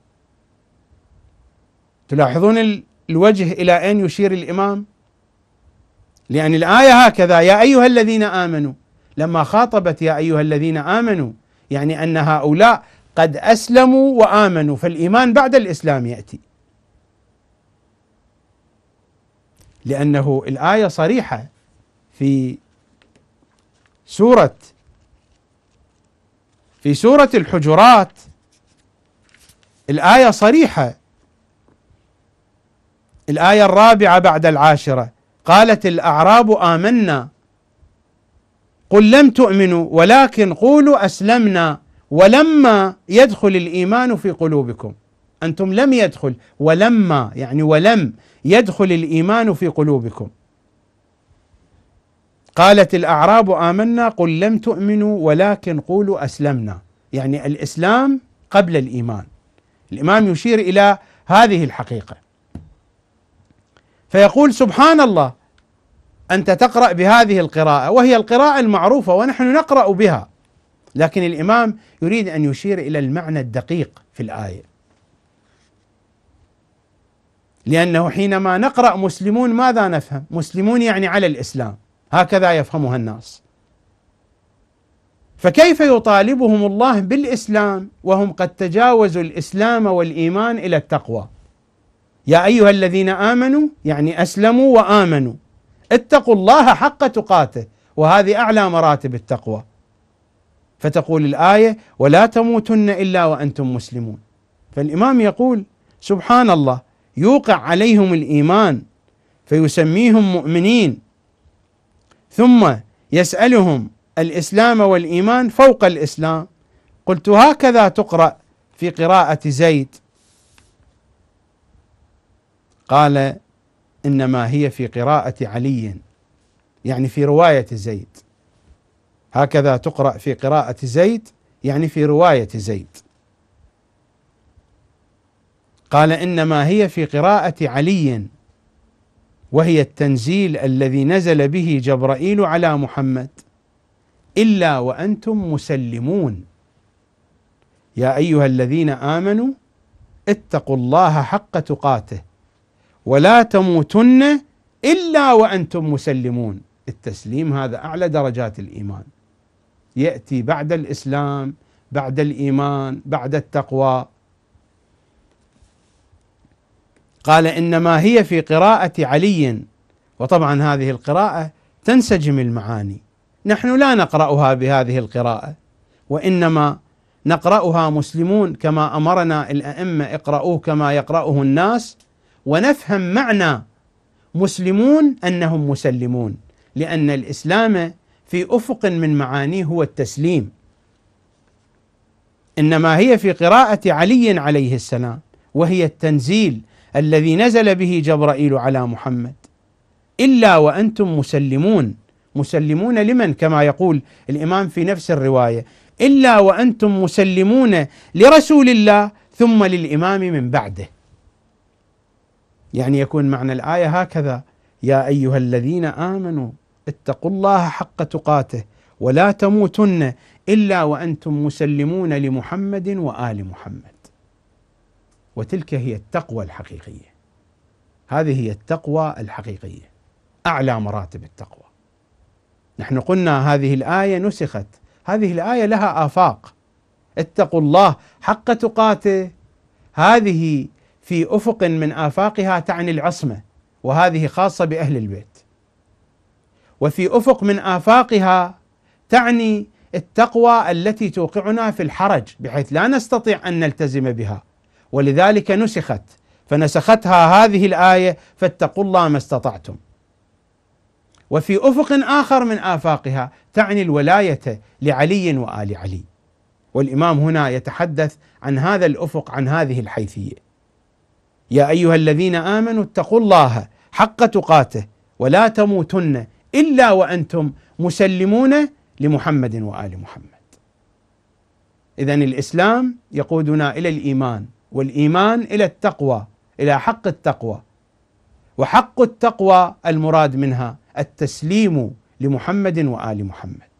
تلاحظون الوجه الى اين يشير الامام لان الايه هكذا يا ايها الذين امنوا لما خاطبت يا ايها الذين امنوا يعني ان هؤلاء قد اسلموا وامنوا فالايمان بعد الاسلام ياتي لانه الايه صريحه في سوره في سورة الحجرات الآية صريحة الآية الرابعة بعد العاشرة قالت الأعراب آمنا قل لم تؤمنوا ولكن قولوا أسلمنا ولما يدخل الإيمان في قلوبكم أنتم لم يدخل ولما يعني ولم يدخل الإيمان في قلوبكم قالت الأعراب آمنا قل لم تؤمنوا ولكن قولوا أسلمنا يعني الإسلام قبل الإيمان الإمام يشير إلى هذه الحقيقة فيقول سبحان الله أنت تقرأ بهذه القراءة وهي القراءة المعروفة ونحن نقرأ بها لكن الإمام يريد أن يشير إلى المعنى الدقيق في الآية لأنه حينما نقرأ مسلمون ماذا نفهم؟ مسلمون يعني على الإسلام هكذا يفهمها الناس فكيف يطالبهم الله بالاسلام وهم قد تجاوزوا الاسلام والايمان الى التقوى يا ايها الذين امنوا يعني اسلموا وامنوا اتقوا الله حق تقاته وهذه اعلى مراتب التقوى فتقول الايه ولا تموتن الا وانتم مسلمون فالامام يقول سبحان الله يوقع عليهم الايمان فيسميهم مؤمنين ثم يسألهم الإسلام والإيمان فوق الإسلام قلت هكذا تقرأ في قراءة زيد قال إنما هي في قراءة علي يعني في رواية زيد هكذا تقرأ في قراءة زيد يعني في رواية زيد قال إنما هي في قراءة علي وهي التنزيل الذي نزل به جبرائيل على محمد الا وانتم مسلمون يا ايها الذين امنوا اتقوا الله حق تقاته ولا تموتن الا وانتم مسلمون التسليم هذا اعلى درجات الايمان ياتي بعد الاسلام بعد الايمان بعد التقوى قال انما هي في قراءه علي وطبعا هذه القراءه تنسجم المعاني نحن لا نقراها بهذه القراءه وانما نقراها مسلمون كما امرنا الائمه اقرأوه كما يقرأه الناس ونفهم معنى مسلمون انهم مسلمون لان الاسلام في افق من معانيه هو التسليم انما هي في قراءه علي عليه السلام وهي التنزيل الذي نزل به جبرائيل على محمد الا وانتم مسلمون مسلمون لمن كما يقول الامام في نفس الروايه الا وانتم مسلمون لرسول الله ثم للامام من بعده يعني يكون معنى الايه هكذا يا ايها الذين امنوا اتقوا الله حق تقاته ولا تموتن الا وانتم مسلمون لمحمد وال محمد وتلك هي التقوى الحقيقيه هذه هي التقوى الحقيقيه اعلى مراتب التقوى نحن قلنا هذه الايه نسخت هذه الايه لها افاق اتقوا الله حق تقاته هذه في افق من افاقها تعني العصمه وهذه خاصه باهل البيت وفي افق من افاقها تعني التقوى التي توقعنا في الحرج بحيث لا نستطيع ان نلتزم بها ولذلك نسخت فنسختها هذه الايه فاتقوا الله ما استطعتم. وفي افق اخر من افاقها تعني الولايه لعلي وال علي. والامام هنا يتحدث عن هذا الافق عن هذه الحيثيه. يا ايها الذين امنوا اتقوا الله حق تقاته ولا تموتن الا وانتم مسلمون لمحمد وال محمد. اذا الاسلام يقودنا الى الايمان والايمان الى التقوى الى حق التقوى وحق التقوى المراد منها التسليم لمحمد وال محمد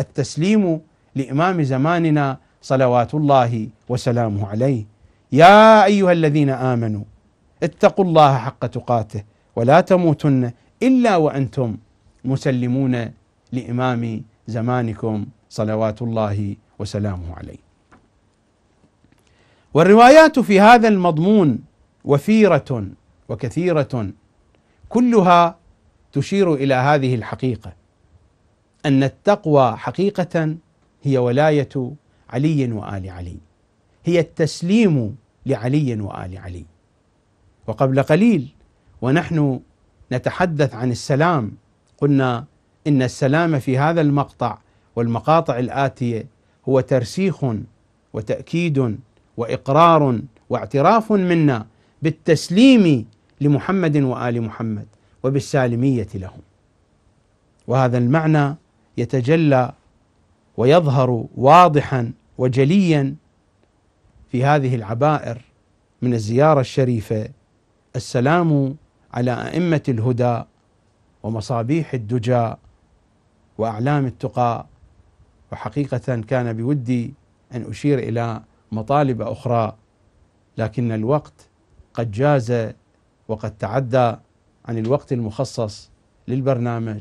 التسليم لامام زماننا صلوات الله وسلامه عليه يا ايها الذين امنوا اتقوا الله حق تقاته ولا تموتن الا وانتم مسلمون لامام زمانكم صلوات الله وسلامه عليه والروايات في هذا المضمون وفيرة وكثيرة كلها تشير الى هذه الحقيقه ان التقوى حقيقه هي ولايه علي وال علي هي التسليم لعلي وال علي وقبل قليل ونحن نتحدث عن السلام قلنا ان السلام في هذا المقطع والمقاطع الاتيه هو ترسيخ وتاكيد واقرار واعتراف منا بالتسليم لمحمد وال محمد وبالسالميه لهم. وهذا المعنى يتجلى ويظهر واضحا وجليا في هذه العبائر من الزياره الشريفه السلام على ائمه الهدى ومصابيح الدجى واعلام التقى وحقيقه كان بودي ان اشير الى مطالب أخرى لكن الوقت قد جاز وقد تعدى عن الوقت المخصص للبرنامج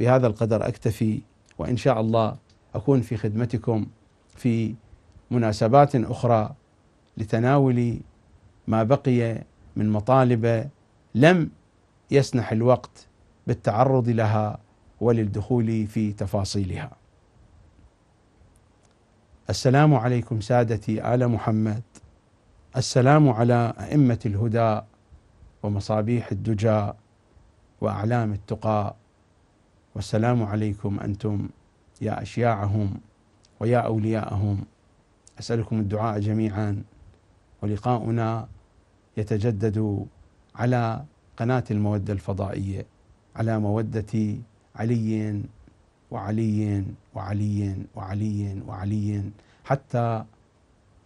بهذا القدر أكتفي وإن شاء الله أكون في خدمتكم في مناسبات أخرى لتناول ما بقي من مطالب لم يسنح الوقت بالتعرض لها وللدخول في تفاصيلها السلام عليكم سادتي ال محمد السلام على ائمه الهدى ومصابيح الدجى واعلام التقى والسلام عليكم انتم يا اشياعهم ويا اولياءهم اسالكم الدعاء جميعا ولقاؤنا يتجدد على قناه الموده الفضائيه على موده علي وعلي وعلي وعلي وعلي حتى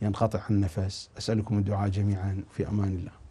ينقطع النفس أسألكم الدعاء جميعا في أمان الله